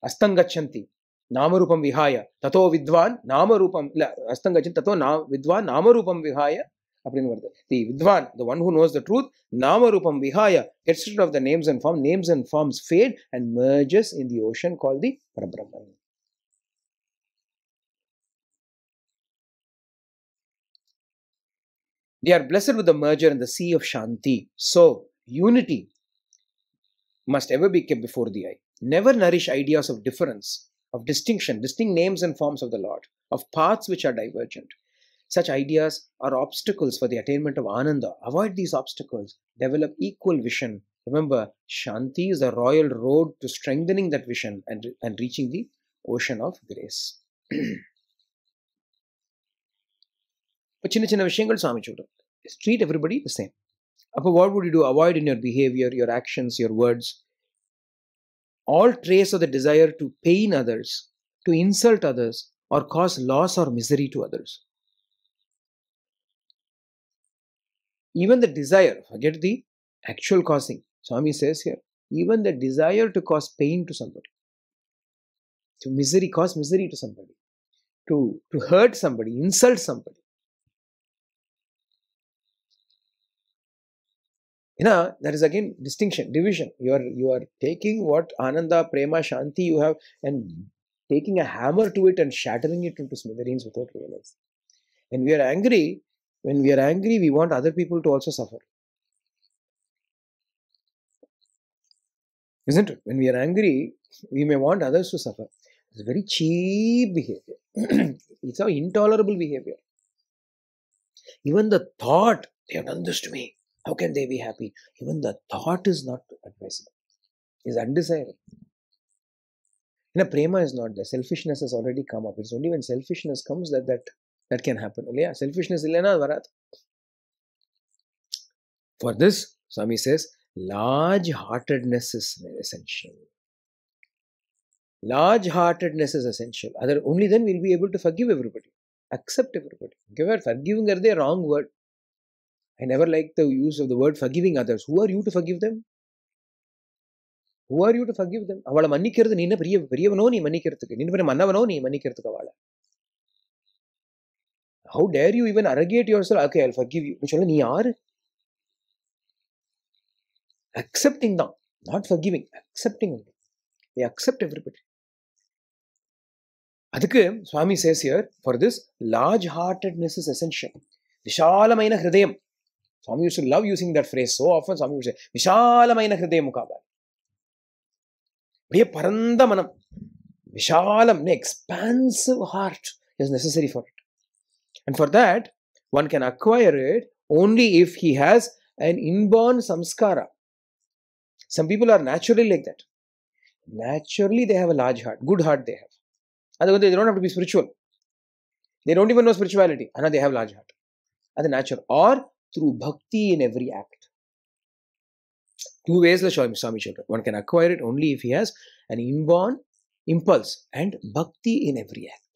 ಅಸ್ತಂಗಚ್ಚಂತಿ ನಾಮರೂಪಂ ವಿಹಾಯ ತಥೋ Nama Rupa. ಇಲ್ಲ ಅಸ್ತಂಗಚ್ಚಂತಿ ತಥೋ Vidwan ವಿದ್ವಾನ್ ನಾಮರೂಪಂ அப்படின்னு வருது தி வித்வான் the one who knows the truth நாமரூபம் விஹாய gets rid of the names and form names and forms fade and merges in the ocean call the பரபிரம்மன் They are blessed with the merger in the sea of Shanti. So, unity must ever be kept before the eye. Never nourish ideas of difference, of distinction, distinct names and forms of the Lord, of paths which are divergent. Such ideas are obstacles for the attainment of Ananda. Avoid these obstacles. Develop equal vision. Remember, Shanti is the royal road to strengthening that vision and, and reaching the ocean of grace. But chinna chinna vishyengal swami Treat everybody the same. Appa, what would you do? Avoid in your behavior, your actions, your words. All trace of the desire to pain others, to insult others, or cause loss or misery to others. even the desire, forget the actual causing. Swami says here, even the desire to cause pain to somebody, to misery, cause misery to somebody, to, to hurt somebody, insult somebody. You know, that is again distinction, division. You are you are taking what Ananda, Prema, Shanti you have and taking a hammer to it and shattering it into smithereens without realizing. When we are angry, when we are angry, we want other people to also suffer. Isn't it? When we are angry, we may want others to suffer. It's very cheap behavior. it's an intolerable behavior. Even the thought, they have done this to me. How can they be happy? Even the thought is not advisable, is undesirable. You know, prema is not there. Selfishness has already come up. It's only when selfishness comes that that that can happen only. selfishness for this Swami says large heartedness is essential large heartedness is essential other only then we'll be able to forgive everybody accept everybody give forgiving are they wrong word I never like the use of the word forgiving others who are you to forgive them who are you to forgive them அவள மன்னிக்கிறது நீ என்ன பெரிய பெரியவனோ நீ மன்னிக்கிறதுக்கு நீ என்ன மன்னவனோ நீ மன்னிக்கிறதுக்கு அவளை how dare you even arrogate yourself okay I forgive you சொல்ல நீ யாரு அக்செப்டிங் தான் not forgiving accepting they accept everybody அதுக்கு சுவாமி சேசியர் for this large heartedness is essential విశాలమైన ஹிருதயம் Swami use love using that phrase so often Swami use విశాలమైన ஹிருதயம் కావాలి அப்படியே பரந்த மனம் விஷாலம் expansive heart is necessary for it And for that, one can acquire it only if he has an inborn samskara. Some people are naturally like that. Naturally, they have a large heart, good heart they have. Otherwise, they don't have to be spiritual. They don't even know spirituality. And they have large heart. That's natural. Or through bhakti in every act. Two ways the Swami children. One can acquire it only if he has an inborn impulse and bhakti in every act.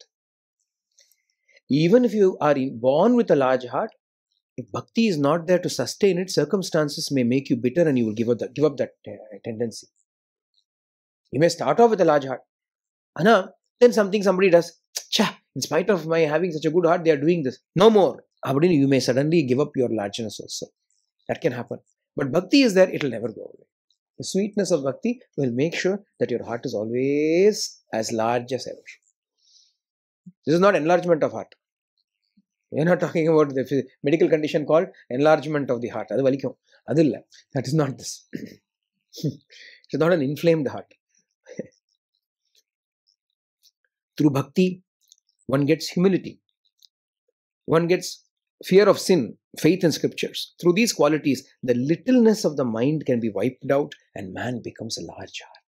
Even if you are born with a large heart, if bhakti is not there to sustain it, circumstances may make you bitter and you will give up, give up that uh, tendency. You may start off with a large heart. Anna, then something somebody does, Cha, in spite of my having such a good heart, they are doing this. No more. Abdin, you may suddenly give up your largeness also. That can happen. But bhakti is there, it will never go away. The sweetness of bhakti will make sure that your heart is always as large as ever. This is not enlargement of heart. We are not talking about the medical condition called enlargement of the heart. That is not this. it is not an inflamed heart. Through bhakti, one gets humility. One gets fear of sin, faith in scriptures. Through these qualities, the littleness of the mind can be wiped out and man becomes a large heart.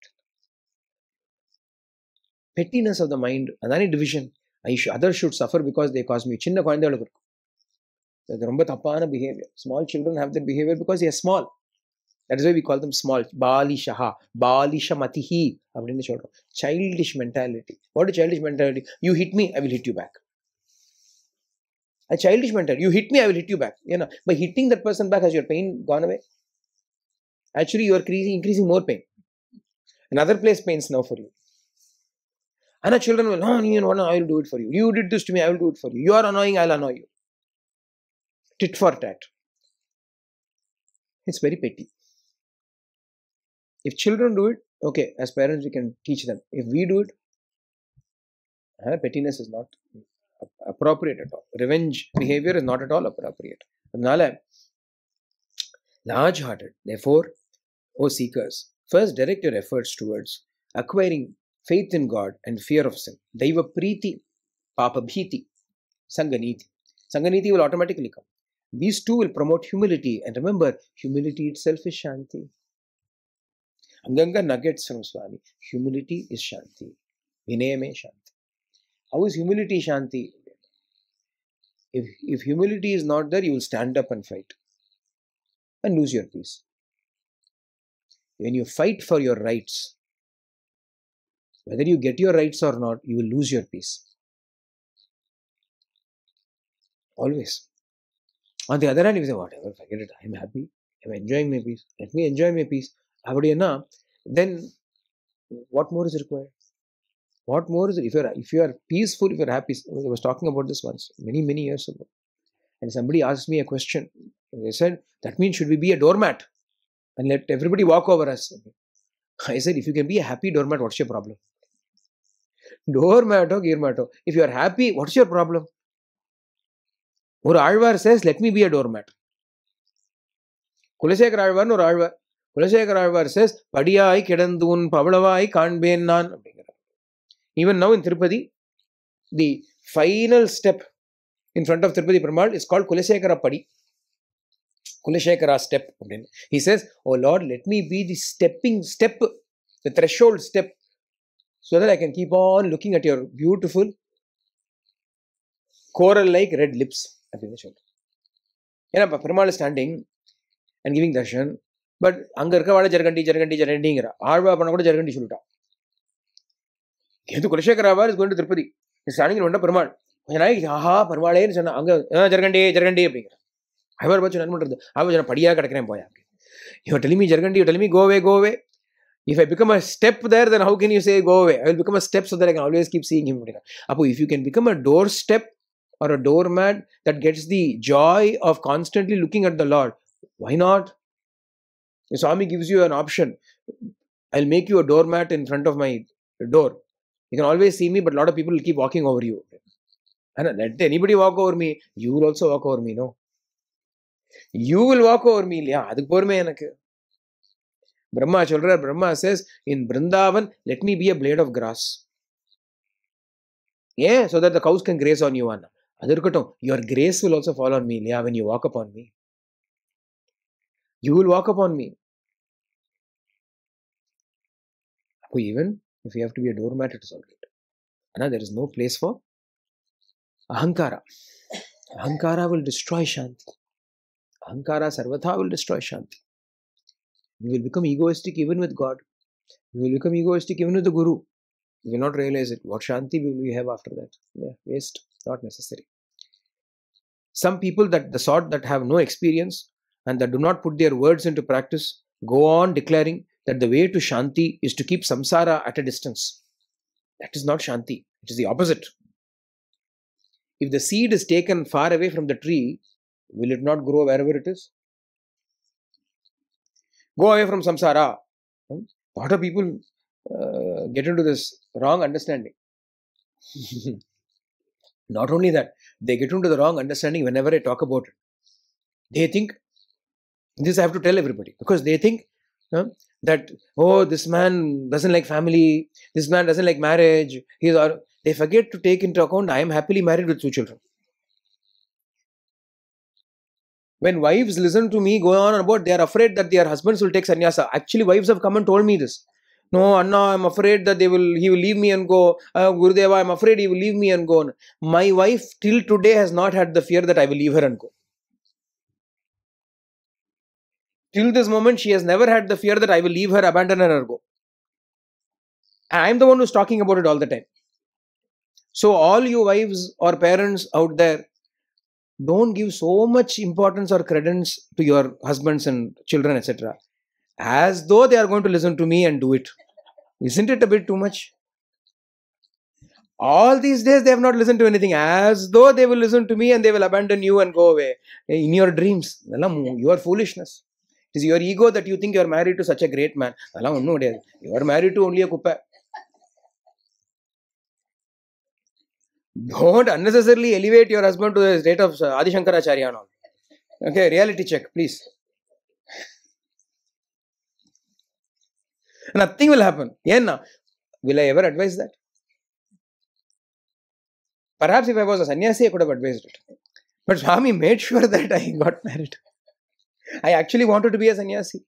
Pettiness of the mind, another division. I ஷு other should suffer because they cause me சின்ன குழந்தைகளுக்கு இருக்கும் அது ரொம்ப தப்பான behaviour small children have the behaviour because a small that is why we call them small பாலிஷஹா பாலிஷ மதிஹி அப்படின்னு சொல்கிறோம் childish mentality what childish mentality you hit me I will hit you back அது childish mentality you hit me I will hit you back ஏன்னா by hitting that person back has your pain gone away actually you are creasing increasing more pain another place pains now for you and the children will, oh, you know, no, I will do it for you. You did this to me, I will do it for you. You are annoying, I'll annoy you. Tit for tat. It's very petty. If children do it, okay, as parents we can teach them. If we do it, uh, pettiness is not appropriate at all. Revenge behavior is not at all appropriate. Nala, large hearted, therefore, O seekers, first direct your efforts towards acquiring faith in God and fear of sin. Daiva Preeti, Papa Bhiti, Sanganiti. Sanganiti will automatically come. These two will promote humility, and remember, humility itself is Shanti. Anganga nuggets from Swami. Humility is Shanti. Vinayame Shanti. How is humility Shanti? If, if humility is not there, you will stand up and fight and lose your peace. When you fight for your rights, whether you get your rights or not, you will lose your peace. Always. On the other hand, if you say, whatever, forget it, I'm happy, I'm enjoying my peace, let me enjoy my peace, then what more is required? What more is it? If you're if you are peaceful, if you're happy, I was talking about this once many, many years ago. And somebody asked me a question. They said, That means should we be a doormat and let everybody walk over us? I said, If you can be a happy doormat, what's your problem? Door மேட்டோ கீர் மேட்டோ if you are happy what's your problem ஒரு Alvar says let me be a doormat Kulasekhar ஆழ்வார்னு ஒரு Alvar Kulasekhar Alvar says படியாய் கிடந்து உன் பவளவாய் காண்பேன் நான் அப்படிங்கிறார் even now in Tirupati the final step in front of Tirupati Perumal is call Kulasekhara படி குலசேகரா ஸ்டெப் அப்படின்னு he says O Lord let me be the stepping step the threshold step so that I can keep on looking at your beautiful coral like red lips அப்படின்னு சொல்கிறேன் ஏன்னா இப்போ Perumal standing and giving darshan but அங்கே இருக்கவாளே ஜெர்கண்டி ஜெர்கண்டி ஜெர்கண்டிங்கிற ஆழ்வா பண்ண கூட ஜெர்கண்டி சொல்லிட்டான் எது குலசேகராவா இஸ் கொண்டு திருப்பதி ஸ்டாண்டிங் ரொம்ப பெருமாள் கொஞ்ச நாளைக்கு ஆஹா பெருமாளேன்னு சொன்னான் அங்கே ஜெர்கண்டி ஜெர்கண்டி அப்படிங்கிற அவர் பார்த்து என்ன பண்ணுறது அவர் சொன்ன படியாக கிடக்கிறேன் போயா அப்படின்னு யூ டெலிமி ஜெர்கண்டி யூ டெலிமி கோவே கோவே If I become a step there, then how can you say go away? I will become a step so that I can always keep seeing him. if you can become a doorstep or a doormat that gets the joy of constantly looking at the Lord, why not? The Swami gives you an option. I'll make you a doormat in front of my door. You can always see me, but a lot of people will keep walking over you. And let anybody walk over me, you will also walk over me, no? You will walk over me, yeah. Brahma Chalra, Brahma says, in Brindavan, let me be a blade of grass. Yeah, so that the cows can graze on you, Anna. Adarkatam, your grace will also fall on me, Leah, when you walk upon me. You will walk upon me. Even if you have to be a doormat, it is all good. there is no place for ahankara. Ahankara will destroy Shanti. Ahankara sarvatha will destroy Shanti. We will become egoistic even with God. We will become egoistic even with the Guru. We will not realize it. What shanti will we have after that? Yeah, waste, not necessary. Some people that the sort that have no experience and that do not put their words into practice go on declaring that the way to shanti is to keep samsara at a distance. That is not shanti, it is the opposite. If the seed is taken far away from the tree, will it not grow wherever it is? go away from samsara. A lot of people uh, get into this wrong understanding. Not only that, they get into the wrong understanding whenever I talk about it. They think, this I have to tell everybody, because they think that, oh, this man doesn't like family, this man doesn't like marriage, he's, or they forget to take into account I am happily married with two children. when wives listen to me go on about they are afraid that their husbands will take sannyasa actually wives have come and told me this no anna i'm afraid that they will he will leave me and go uh, gurudeva i'm afraid he will leave me and go my wife till today has not had the fear that i will leave her and go till this moment she has never had the fear that i will leave her abandon her or go and i'm the one who's talking about it all the time so all you wives or parents out there don't give so much importance or credence to your husbands and children, etc. As though they are going to listen to me and do it. Isn't it a bit too much? All these days they have not listened to anything, as though they will listen to me and they will abandon you and go away in your dreams. Your foolishness. It is your ego that you think you are married to such a great man. You are married to only a kupa. don't unnecessarily elevate your husband to the state of Adi Shankaracharya and all. Okay, reality check, please. Nothing will happen. Yenna, will I ever advise that? Perhaps if I was a sannyasi, I could have advised it. But Swami made sure that I got married. I actually wanted to be a sannyasi.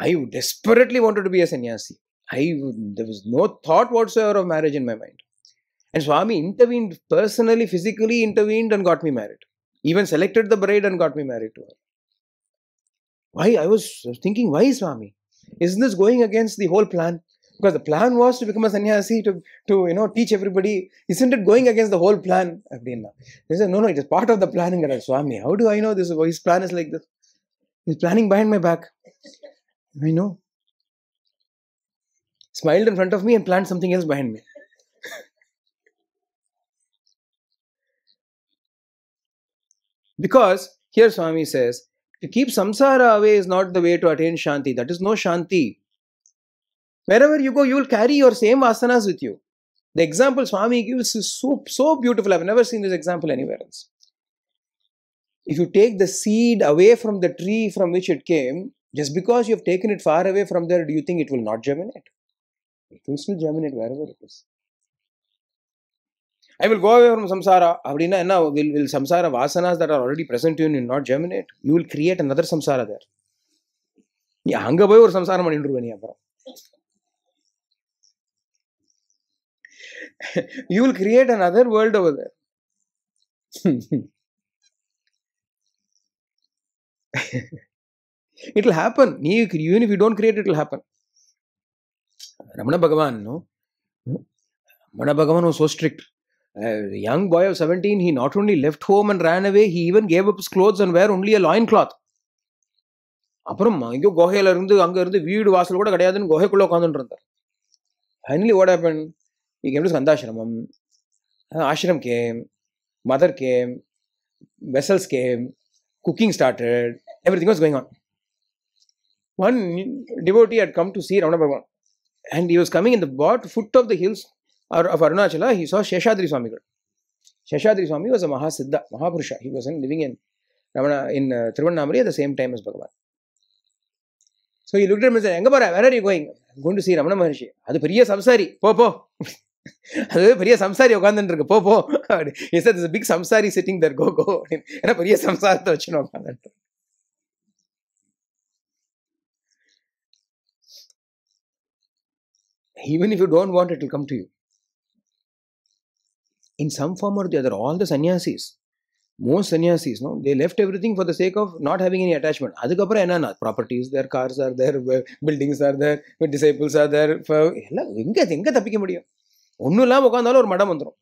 I desperately wanted to be a sannyasi. I there was no thought whatsoever of marriage in my mind. And Swami intervened personally, physically intervened and got me married. Even selected the bride and got me married to her. Why? I was thinking, why Swami? Isn't this going against the whole plan? Because the plan was to become a sannyasi, to, to you know, teach everybody. Isn't it going against the whole plan? They said, no, no, it is part of the planning. Swami, how do I know this? His plan is like this. He's planning behind my back. I know. Smiled in front of me and planned something else behind me. Because here Swami says, to keep samsara away is not the way to attain shanti. That is no shanti. Wherever you go, you will carry your same asanas with you. The example Swami gives is so, so beautiful. I've never seen this example anywhere else. If you take the seed away from the tree from which it came, just because you have taken it far away from there, do you think it will not germinate? It will still germinate wherever it is. I will go away from samsara அப்படின்னா என்ன will will samsara வாசனாஸ் that are already present யூன் in not germinate you will create another samsara there நீ அங்கே போய் ஒரு சம்சாரம் பண்ணிட்டு இருக்க நீ அப்புறம் you will create another world over there it will happen நீ யூன் if you don't create it will happen Ramana Bhagavan Ramana Bhagavan so strict a uh, young boy of 17, he not only left home and ran away, he even gave up his clothes and wear only a அப்புறம் எங்கேயோ குகையில இருந்து அங்க இருந்து வீடு வாசல் கூட கிடையாதுன்னு குகைக்குள்ள உட்காந்துட்டு இருந்தார் finally what happen he came to சந்தாசிரமம் ashram came mother came vessels came cooking started everything was going on one devotee had come to see round and you was coming in the pot foot of the hills of Arunachala, he saw Sheshadri Swamigal. Sheshadri Swami was a Mahasiddha, Mahapurusha. He was living in Ramana, in uh, Trivannamari at the same time as Bhagavan. So he look at எங்கே போகிற வேற you going குண்டு ஸ்ரீ ரமண மகர்ஷி அது பெரிய சம்சாரி போ போ அது பெரிய சம்சாரி உட்காந்துட்டு இருக்கு போ போ எஸ் இஸ் பிக் சம்சாரி சிட்டிங் தர் கோ கோ ஏன்னா பெரிய சம்சாரத்தை வச்சுன்னு உட்காந்துட்டு even if you don't want it will come to you in some form or the all the the most most no no, they left everything for the sake of not having any attachment. அதுக்கப்புறம் என்னன்னா properties their cars or their buildings or their disciples or their எல்லாம் எங்கே எங்கே தப்பிக்க முடியும் ஒன்றும் இல்லாமல் உட்காந்தாலும் ஒரு மடம் வந்துடும்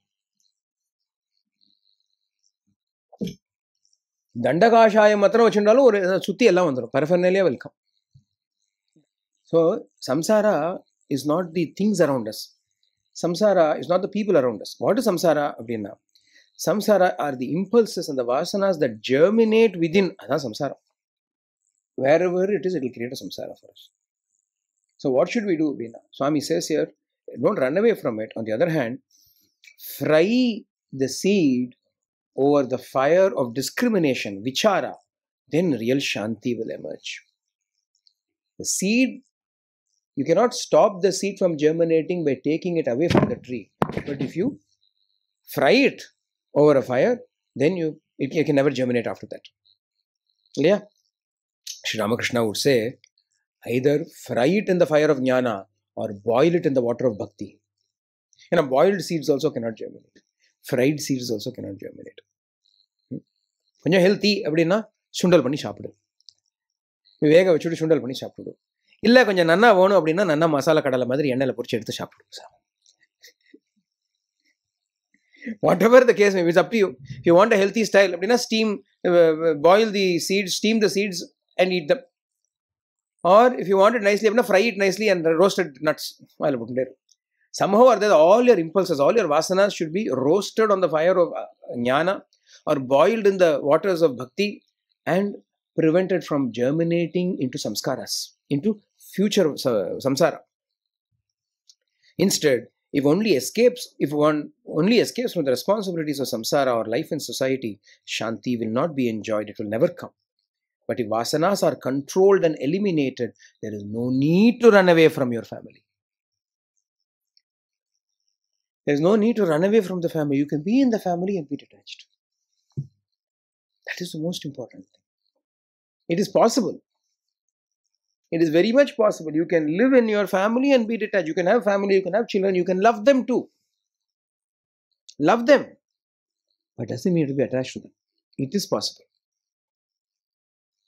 தண்டகாஷாயம் மாத்திரம் வச்சுருந்தாலும் ஒரு சுற்றி எல்லாம் வந்துடும் paraphernalia will come so samsara is not the things around us samsara is not the people around us. What is samsara அப்படின்னா samsara are the impulses and the vasanas that germinate within அதான் samsara. Wherever it is, it will create a samsara for us. So what should we do அப்படின்னா Swami says here, don't run away from it. On the other hand, fry the seed over the fire of discrimination, vichara, then real shanti will emerge. The seed you cannot stop the seed from germinating by taking it away from the tree. But if you fry it over a fire, then you it, it can never germinate after that. Yeah. Sri Ramakrishna would say, either fry it in the fire of jnana or boil it in the water of bhakti. You know, boiled seeds also cannot germinate. Fried seeds also cannot germinate. கொஞ்சம் healthy அப்படின்னா சுண்டல் பண்ணி சாப்பிடு வேக வச்சுட்டு சுண்டல் பண்ணி சாப்பிடு இல்லை கொஞ்சம் நன்னா வேணும் அப்படின்னா நன்னா மசாலா கடலை மாதிரி எண்ணெயில் பிடிச்சி எடுத்து சாப்பிடுங்க sir whatever the case it's up you you want a healthy style அப்படின்னா steam boil the seeds steam the seeds and eat them or if you want it nicely அப்படின்னா fry it nicely and roasted nuts அதில் போட்டுட்டே somehow or the other, all your impulses, all your vasanas should be roasted on the fire of jnana or boiled in the waters of bhakti and prevented from germinating into samskaras, into future samsara. Instead, if only escapes, if one only escapes from the responsibilities of samsara or life in society, shanti will not be enjoyed, it will never come. But if vasanas are controlled and eliminated, there is no need to run away from your family. There is no need to run away from the family. You can be in the family and be detached. That is the most important thing. It is possible. It is very much possible. You can live in your family and be detached. You can have family, you can have children, you can love them too. Love them. But doesn't mean to be attached to them. It is possible.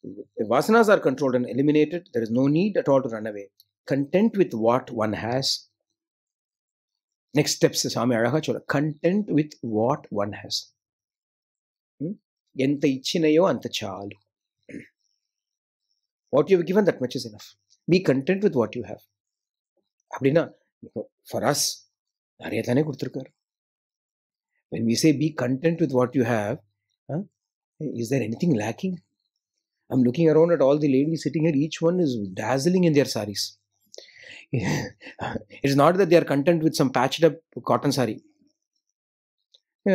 The vasanas are controlled and eliminated. There is no need at all to run away. Content with what one has. Next steps, Swami Alaha Chola. Content with what one has. ఎంత ఇచ్చినయో అంత చాలు what you have given that much is enough be content with what you have அப்படின்னா for us, நிறைய தானே கொடுத்துருக்காரு when we say be content with what you have is there anything lacking i'm looking around at all the ladies sitting here each one is dazzling in their saris it's not that they are content with some patched up cotton saree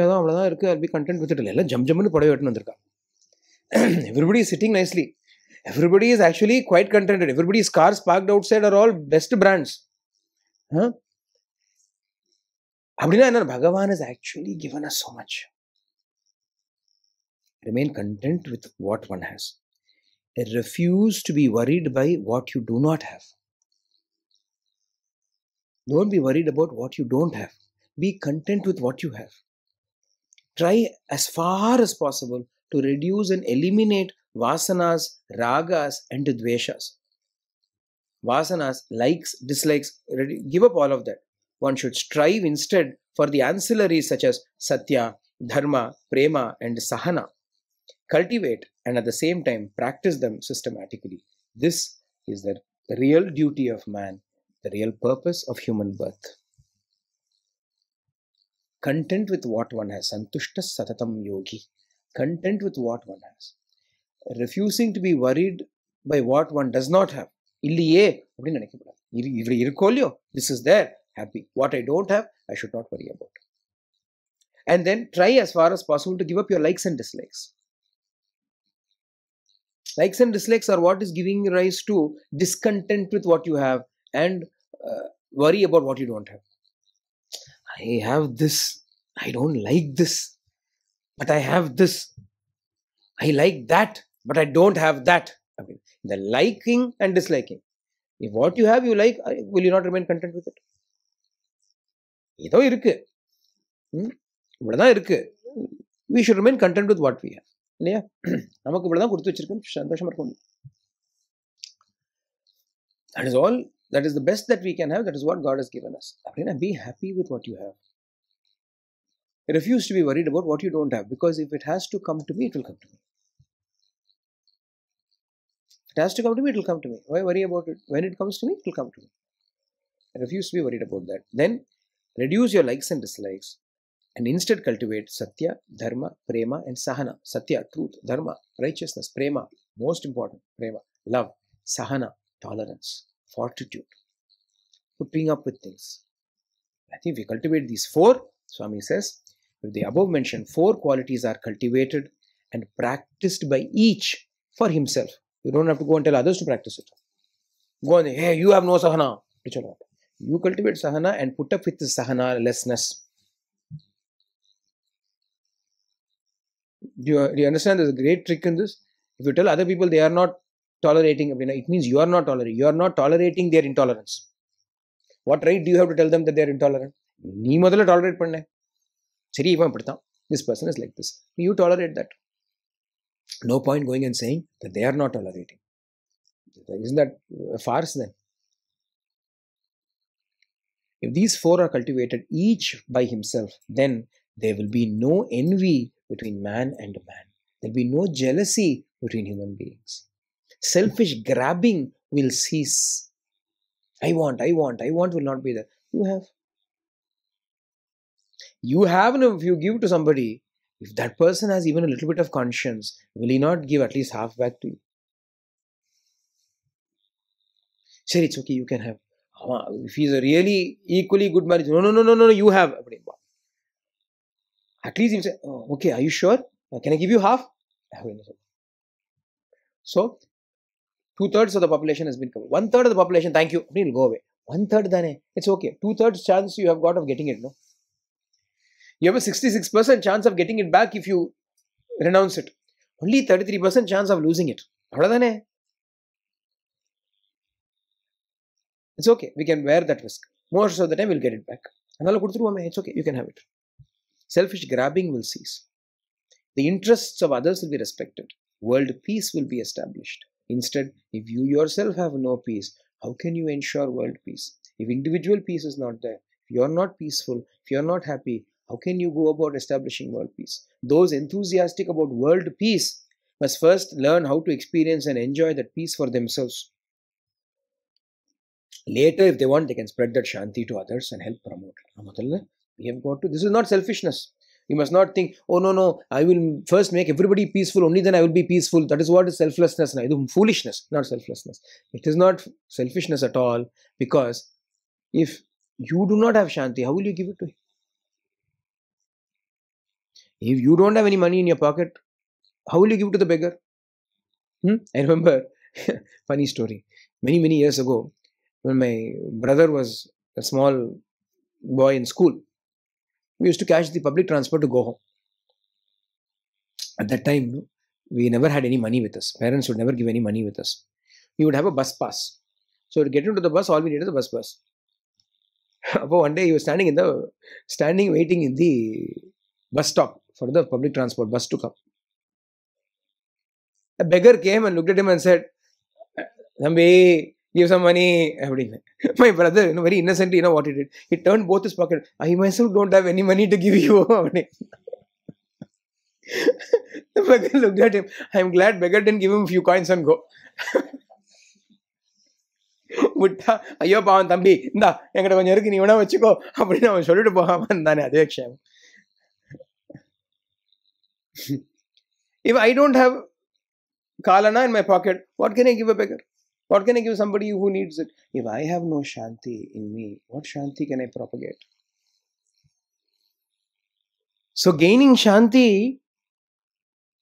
ஏதோ அவ்வளோதான் இருக்குது I P content வித்துட்டு இல்லை எல்லாம் ஜம் ஜம்னு புடவை வெட்டுன்னு வந்திருக்கா everybody is sitting nicely everybody is actually quite contented. Everybody's cars parked outside are all best brands. Huh? Abhinandan Bhagavan has actually given us so much. Remain content with what one has. Refuse to be worried by what you do not have. Don't be worried about what you don't have. Be content with what you have. Try as far as possible to reduce and eliminate vasanas, ragas, and dveshas. Vasanas, likes, dislikes, give up all of that. One should strive instead for the ancillaries such as satya, dharma, prema, and sahana. Cultivate and at the same time practice them systematically. This is the real duty of man, the real purpose of human birth. Content with what one has, santushta satatam yogi, content with what one has. Refusing to be worried by what one does not have இல்லையே அப்படின்னு நினைக்கக்கூடாது இது இவர் இருக்கோ இல்லையோ this is there happy what I don't have I should not worry about and then try as far as possible to give up your likes and dislikes likes and dislikes are what is giving rise to discontent with what you have and uh, worry about what you don't have i have this i don't like this but i have this i like that but I don't have that. I mean, the liking and disliking. If what you have you like, will you not remain content with it? ஏதோ இருக்கு இவ்வளோதான் இருக்கு we should remain content with what we have இல்லையா நமக்கு இவ்வளோதான் கொடுத்து வச்சிருக்குன்னு சந்தோஷமா இருக்கும் that is all that is the best that we can have that is what God is given as அப்படின்னா be happy with what you have refuse to be worried about what you don't have because if it has to come to me, it will come to me. It has to come to me, it will come to me. Why worry about it? When it comes to me, it will come to me. I refuse to be worried about that. Then reduce your likes and dislikes and instead cultivate Satya, Dharma, Prema, and Sahana. Satya, truth, Dharma, righteousness, Prema, most important, Prema, love, Sahana, tolerance, fortitude, putting up with things. I think we cultivate these four, Swami says, if the above mentioned four qualities are cultivated and practiced by each for himself, you don't have to go and tell others to practice it. Go and hey, you have no sahana. You cultivate sahana and put up with the sahana-lessness. Do you, do you understand? There's a great trick in this. If you tell other people they are not tolerating, it means you are not tolerating. You are not tolerating their intolerance. What right do you have to tell them that they are intolerant? Ni முதல்ல tolerate tolerate சரி இவன் இப்படித்தான் this person is like this you no point going and saying that they are not tolerating. Isn't that a uh, farce then? If these four are cultivated each by himself, then there will be no envy between man and man. There will be no jealousy between human beings. Selfish grabbing will cease. I want, I want, I want will not be there. You have. You have, if you give to somebody, if that person has even a little bit of conscience, will he not give at least half back to you? Sure, it's okay, you can have. If he's a really equally good marriage, no, no, no, no, no, you have. At least he'll say, oh, okay, are you sure? Uh, can I give you half? So, two thirds of the population has been covered. One third of the population, thank you, will go away. One third, then it's okay. Two thirds chance you have got of getting it, no? you have a 66% chance of getting it back if you renounce it. Only 33% chance of losing it. It's okay. We can wear that risk. Most of the time, we'll get it back. It's okay. You can have it. Selfish grabbing will cease. The interests of others will be respected. World peace will be established. Instead, if you yourself have no peace, how can you ensure world peace? If individual peace is not there, if you're not peaceful, if you're not happy, how can you go about establishing world peace? Those enthusiastic about world peace must first learn how to experience and enjoy that peace for themselves. Later, if they want, they can spread that shanti to others and help promote it. We have got to, this is not selfishness. You must not think, oh no, no, I will first make everybody peaceful, only then I will be peaceful. That is what is selflessness now. Foolishness, not selflessness. It is not selfishness at all because if you do not have shanti, how will you give it to him? If you don't have any money in your pocket, how will you give to the beggar? Hmm? I remember, funny story. Many, many years ago, when my brother was a small boy in school, we used to catch the public transport to go home. At that time, we never had any money with us. Parents would never give any money with us. We would have a bus pass. So to get into the bus, all we needed was a bus pass. But one day he was standing in the standing waiting in the bus stop. for the public transport bus to come. A beggar came and looked at him and said, Thambi, give some money. My brother, you know, very innocently, you know what he did. He turned both his pockets. I myself don't have any money to give you. the beggar looked at him. am glad beggar didn't give him a few coins and go. விட்டா ஐயோ பாவன் தம்பி இந்தா என்கிட்ட கொஞ்சம் இருக்கு நீ வேணா வச்சுக்கோ அப்படின்னு அவன் சொல்லிட்டு போகாம இருந்தானே அதே க்ஷேமம் if I don't have kalana in my pocket, what can I give a beggar? What can I give somebody who needs it? If I have no shanti in me, what shanti can I propagate? So, gaining shanti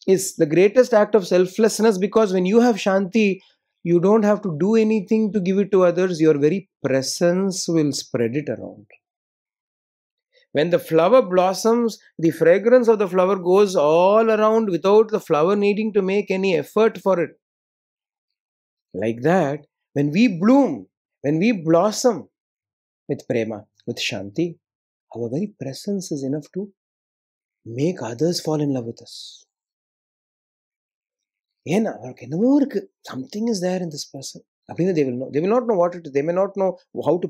is the greatest act of selflessness because when you have shanti, you don't have to do anything to give it to others. Your very presence will spread it around. When the flower blossoms, the fragrance of the flower goes all around without the flower needing to make any effort for it. Like that, when we bloom, when we blossom with prema, with shanti, our very presence is enough to make others fall in love with us. something is there in this person there in this person அப்படின்னு they will know they will not know what it they may not know how to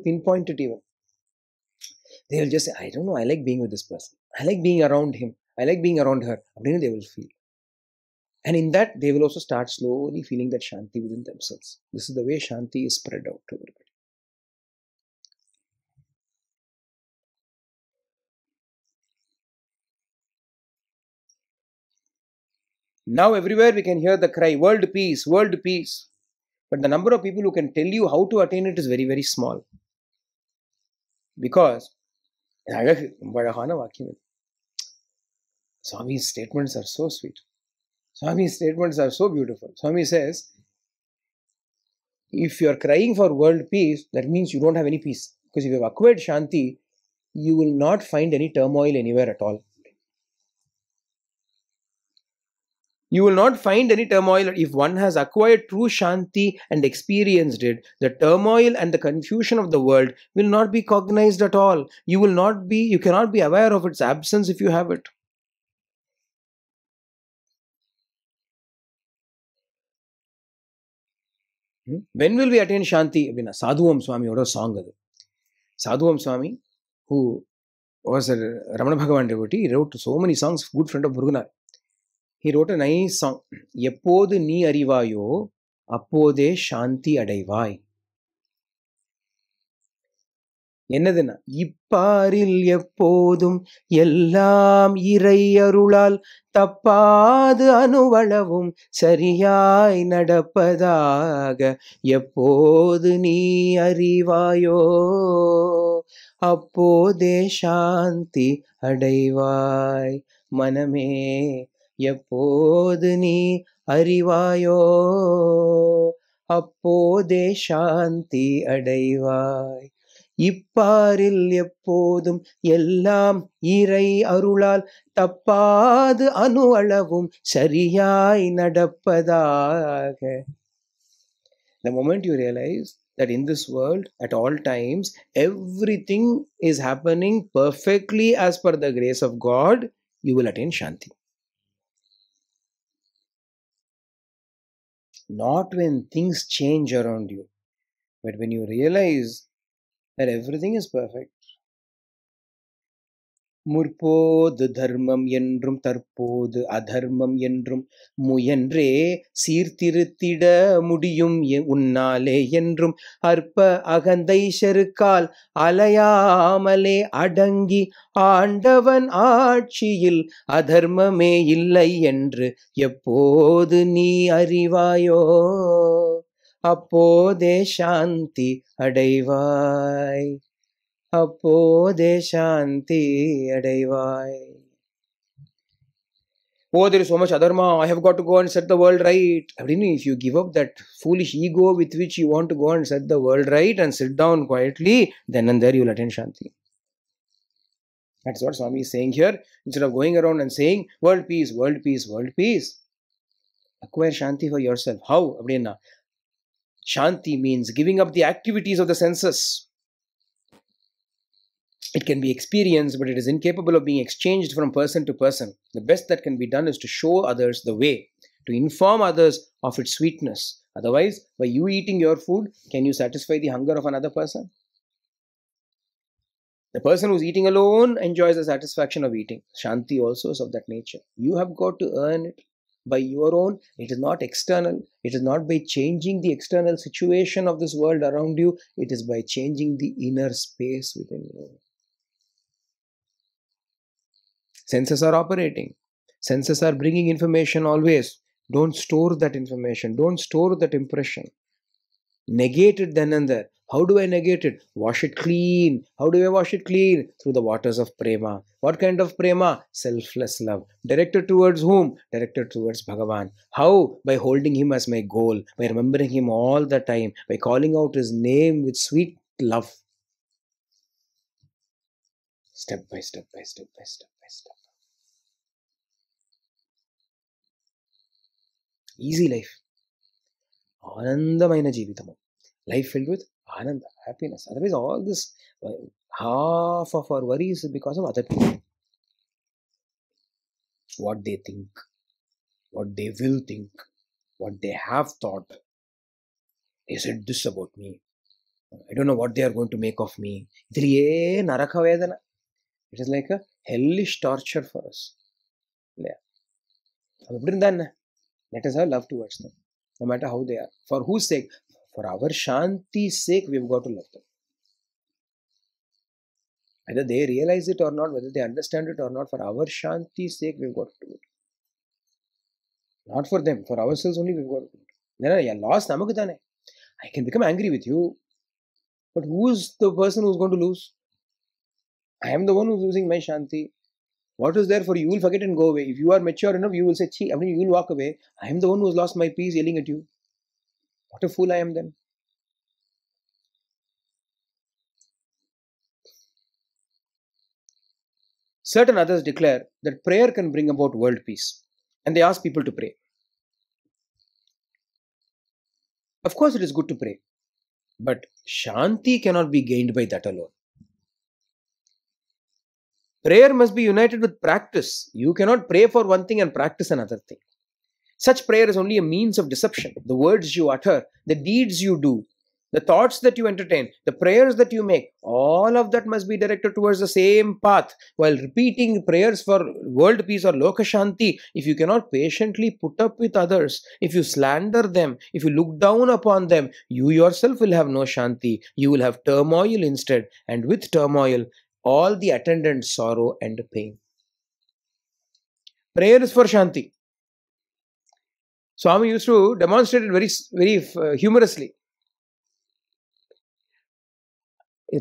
they'll just say, I don't know, I like being with this person. I like being around him. I like being around her. They will feel. And in that, they will also start slowly feeling that Shanti within themselves. This is the way Shanti is spread out to everybody. Now, everywhere we can hear the cry, world peace, world peace. But the number of people who can tell you how to attain it is very, very small. Because அழகு ரொம்ப அழகான வாக்கியம் இது Swami statements are so sweet Swami statements are so beautiful Swami says if you are crying for world peace, that means you don't have any peace. Because if you have acquired Shanti, you will not find any turmoil anywhere at all. You will not find any turmoil if one has acquired true Shanti and experienced it. The turmoil and the confusion of the world will not be cognized at all. You will not be, you cannot be aware of its absence if you have it. When will we attain சாந்தி அப்படின்னா சாதுவம் சுவாமியோட song. அது சாதுவம் சுவாமி who was Ramana பகவான் devotee, wrote so many songs. Good friend of Muruganar ஹீரோட்ட wrote nice song எப்போது நீ அறிவாயோ அப்போதே சாந்தி அடைவாய் என்னதுன்னா இப்பாரில் எப்போதும் எல்லாம் இறை அருளால் தப்பாது அணுவளவும் சரியாய் நடப்பதாக எப்போது நீ அறிவாயோ அப்போதே சாந்தி அடைவாய் மனமே எப்போது நீ அறிவாயோ அப்போதே சாந்தி அடைவாய் இப்பாரில் எப்போதும் எல்லாம் இறை அருளால் தப்பாது அணு அளவும் சரியாய் நடப்பதாக the moment you realise that in this world at all times everything is happening perfectly as per the grace of god you will attain shanti not when things change around you, but when you realize that everything is perfect, முற்போது தர்மம் என்றும் தற்போது அதர்மம் என்றும் முயன்றே சீர்திருத்திட முடியும் உன்னாலே என்றும் அற்ப அகந்தை செருக்கால் அலையாமலே அடங்கி ஆண்டவன் ஆட்சியில் அதர்மமே இல்லை என்று எப்போது நீ அறிவாயோ அப்போதே சாந்தி அடைவாய் அப்போதே Adi அடைவாய் oh there is so much adharma i have got to go and set the world right I mean, if you give up that foolish ego with which you want to go and set the world right and sit down quietly then and there you will attain shanti that's what swami is saying here instead of going around and saying world peace world peace world peace acquire shanti for yourself how abdina shanti means giving up the activities of the senses it can be experienced, but it is incapable of being exchanged from person to person. The best that can be done is to show others the way, to inform others of its sweetness. Otherwise, by you eating your food, can you satisfy the hunger of another person? The person who's eating alone enjoys the satisfaction of eating. Shanti also is of that nature. You have got to earn it by your own. It is not external. It is not by changing the external situation of this world around you. It is by changing the inner space within you. Senses are operating. Senses are bringing information always. Don't store that information. Don't store that impression. Negate it then and there. How do I negate it? Wash it clean. How do I wash it clean? Through the waters of prema. What kind of prema? Selfless love. Directed towards whom? Directed towards Bhagavan. How? By holding him as my goal, by remembering him all the time, by calling out his name with sweet love. Step by step by step by step by step. Easy life ఆనందమైన జీవితము life filled with ananda happiness otherwise all this half of our worries because of other people what they think what they will think what they have thought they said this about me I don't know what they are going to make of me ఇది ఏ నరక వేదన it is like a hellish torture for us అప్పుడు దాన్ని let us have love towards them, no matter how they are. For whose sake? For our Shanti's sake, we've got to love them. Whether they realize it or not, whether they understand it or not, for our Shanti's sake, we've got to do it. Not for them, for ourselves only, we've got to do it. I lost I can become angry with you, but who is the person who's going to lose? I am the one who's losing my Shanti. What was there for you? You will forget and go away. If you are mature enough, you will say, Chee, I mean, you will walk away. I am the one who has lost my peace yelling at you. What a fool I am then. Certain others declare that prayer can bring about world peace, and they ask people to pray. Of course, it is good to pray, but Shanti cannot be gained by that alone. Prayer must be united with practice. You cannot pray for one thing and practice another thing. Such prayer is only a means of deception. The words you utter, the deeds you do, the thoughts that you entertain, the prayers that you make, all of that must be directed towards the same path. While repeating prayers for world peace or lokashanti, if you cannot patiently put up with others, if you slander them, if you look down upon them, you yourself will have no shanti. You will have turmoil instead, and with turmoil, all the attendant sorrow and pain. Prayer is for Shanti. Swami used to demonstrate it very, very uh, humorously.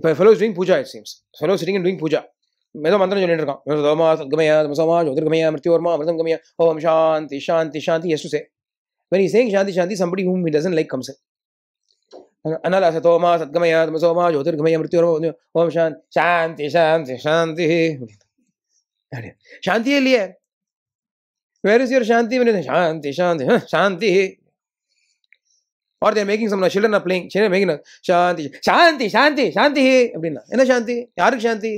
My fellow is doing puja, it seems. Fellow sitting and doing puja. மேதோ மந்திரம் சொல்லிட்டு இருக்கான் தோமா சத்கமயா தமசமா ஜோதிர்கமயா மிருத்யோர்மா மிருதம் கமயா ஓம் சாந்தி சாந்தி சாந்தி yes to say when is saying shanti shanti somebody whom he doesn't like comes in ನನನಲಸ โท ಮಾಸದ್ ಗಮಯ ಮಸೋ ಮಾಯೋ ದಿರ್ಘಮಯ ಮೃತ್ಯೋರ್ ಓಂ ಶಾಂ ಶಾಂತಿ ಶಾಂತಿ ಶಾಂತಿ ಶಾಂತಿ ಇಲ್ಲಿ ಶಾಂತಿ ಇಲ್ಲಿ ಎಲ್ಲಿದೆ ಯುವರ್ ಶಾಂತಿ ವಿನೆ ಶಾಂತಿ ಶಾಂತಿ ಶಾಂತಿ shanti are they making some ನ ಚಿಲ್ಡ್ರ ನ ಪ್ಲೇಯಿಂಗ್ ಶೇಲ್ ಮೇಕಿಂಗ್ ಶಾಂತಿ ಶಾಂತಿ ಶಾಂತಿ ಅಬ್ದಿನಾ ಏನ ಶಾಂತಿ ಯಾರು ಶಾಂತಿ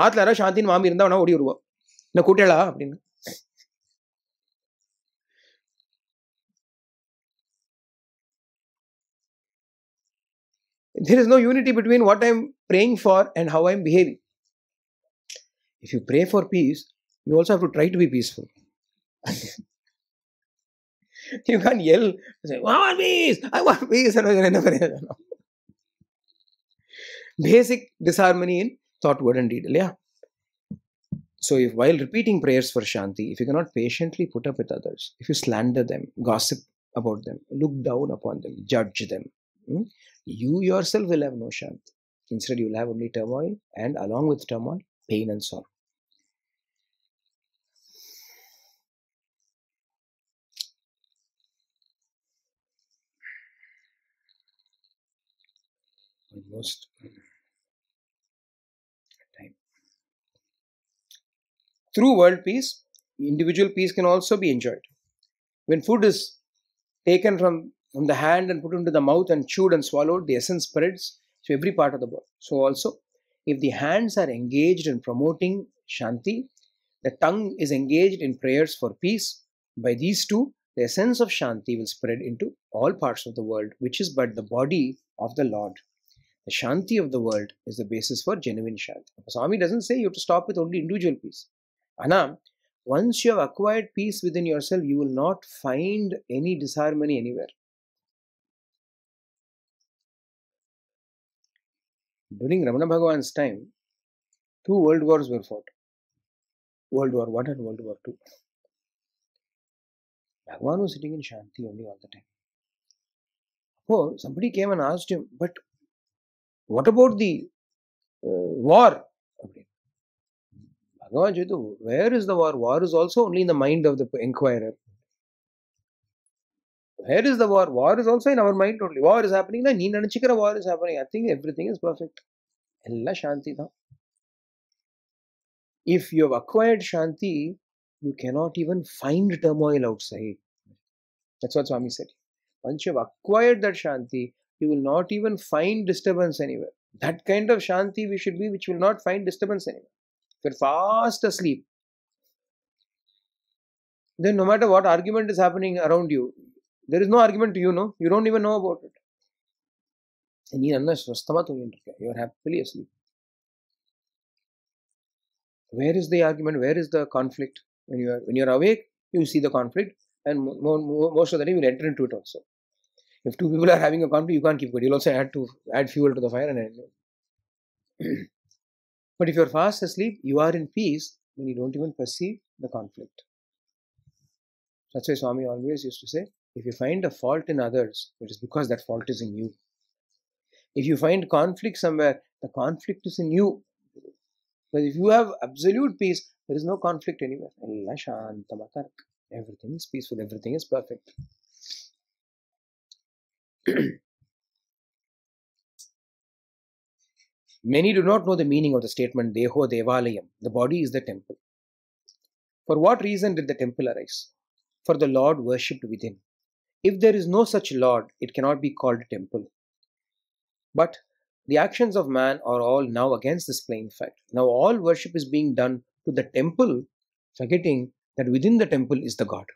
ಹಾಟ್ಲ ರಶಿ ಅಂದಿನ ಮಾಮಿ ಇಂದ ಓಡಿ ಓಡು ನ ಕೂಟೇಲಾ ಅಬ್ದಿನಾ there is no unity between what I'm praying for and how I'm behaving. If you pray for peace, you also have to try to be peaceful. you can't yell, say, I want peace, I want peace, and Basic disharmony in thought, word, and deed. Yeah. So, if while repeating prayers for Shanti, if you cannot patiently put up with others, if you slander them, gossip about them, look down upon them, judge them, hmm? you yourself will have no shanti. Instead, you will have only turmoil, and along with turmoil, pain and sorrow. Almost time. Through world peace, individual peace can also be enjoyed. When food is taken from from the hand and put into the mouth and chewed and swallowed, the essence spreads to every part of the body. So also, if the hands are engaged in promoting shanti, the tongue is engaged in prayers for peace. By these two, the essence of Shanti will spread into all parts of the world, which is but the body of the Lord. The Shanti of the world is the basis for genuine Shanti. Swami doesn't say you have to stop with only individual peace. Anam, once you have acquired peace within yourself, you will not find any disharmony anywhere. During Ramana Bhagavan's time, two world wars were fought World War I and World War II. Bhagavan was sitting in Shanti only all the time. So somebody came and asked him, but what about the uh, war? Okay. Bhagavan said, where is the war? War is also only in the mind of the inquirer. Where is the war? War is also in our mind only. War is happening. Na, நீ நினைச்சுக்கிற war is happening. I think everything is perfect. எல்லாம் சாந்தி if you have acquired shanti, you cannot even find turmoil outside. That's what Swami said. Once you have acquired that shanti, you will not even find disturbance anywhere. That kind of shanti we should be, which will not find disturbance anywhere. If are fast asleep, then no matter what argument is happening around you, there is no argument to you know you don't even know about it and ನೀನು ಸ್ವಸ್ಥಮ ತಗೊಂಡಿರ್ತೀಯ you are happily where is the argument where is the conflict when you are when you are awake you see the conflict and more, more, most of the time you enter into it also if two people are having a conflict you can't keep it you'll also add to add fuel to the fire and end but if you're fast asleep you are in peace then you don't even perceive the conflict that's why swami always used to say if you find a fault in others, it is because that fault is in you. If you find conflict somewhere, the conflict is in you. But if you have absolute peace, there is no conflict anywhere. Everything is peaceful, everything is perfect. Many do not know the meaning of the statement Deho Devalayam, the body is the temple. For what reason did the temple arise? For the Lord worshipped within. If there is no such Lord, it cannot be called a temple. But the actions of man are all now against this plain fact. Now all worship is being done to the temple, forgetting that within the temple is the God.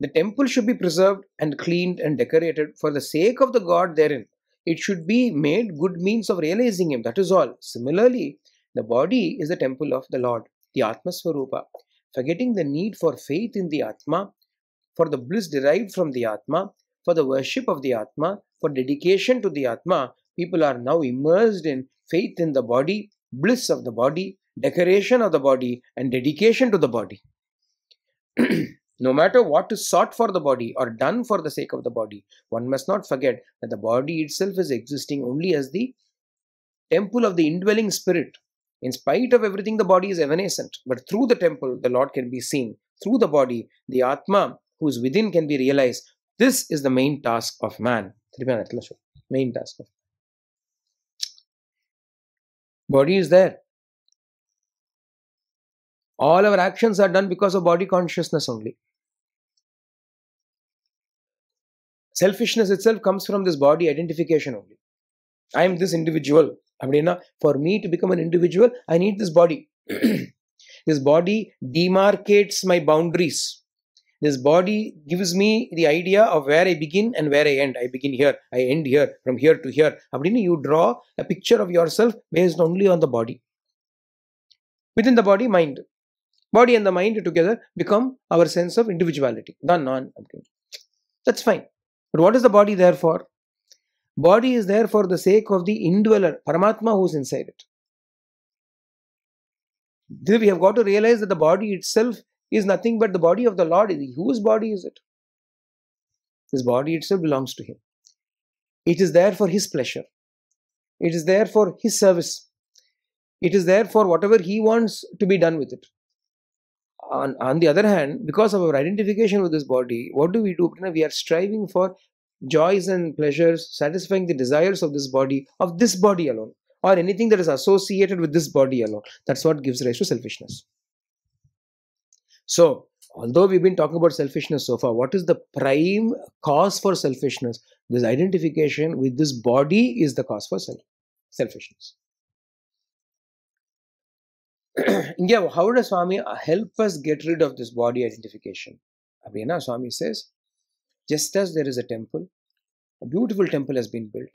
The temple should be preserved and cleaned and decorated for the sake of the God therein. It should be made good means of realizing Him, that is all. Similarly, the body is the temple of the Lord, the Atma Swarupa. Forgetting the need for faith in the Atma, for the bliss derived from the Atma, for the worship of the Atma, for dedication to the Atma, people are now immersed in faith in the body, bliss of the body, decoration of the body, and dedication to the body. no matter what is sought for the body or done for the sake of the body, one must not forget that the body itself is existing only as the temple of the indwelling spirit. In spite of everything, the body is evanescent, but through the temple, the Lord can be seen. Through the body, the Atma who is within can be realized. This is the main task of man. Main task of body is there. All our actions are done because of body consciousness only. Selfishness itself comes from this body identification only. I am this individual. For me to become an individual, I need this body. this body demarcates my boundaries this body gives me the idea of where I begin and where I end. I begin here, I end here, from here to here. Abdini, you draw a picture of yourself based only on the body. Within the body, mind. Body and the mind together become our sense of individuality. Non, non. That's fine. But what is the body there for? Body is there for the sake of the indweller, Paramatma, who's inside it. We have got to realize that the body itself is nothing but the body of the Lord. Whose body is it? His body itself belongs to Him. It is there for His pleasure. It is there for His service. It is there for whatever He wants to be done with it. On, on the other hand, because of our identification with this body, what do we do? We are striving for joys and pleasures, satisfying the desires of this body, of this body alone, or anything that is associated with this body alone. That's what gives rise to selfishness. So, although we've been talking about selfishness so far, what is the prime cause for selfishness? This identification with this body is the cause for self selfishness. yeah, how does Swami help us get rid of this body identification? Abhina Swami says, just as there is a temple, a beautiful temple has been built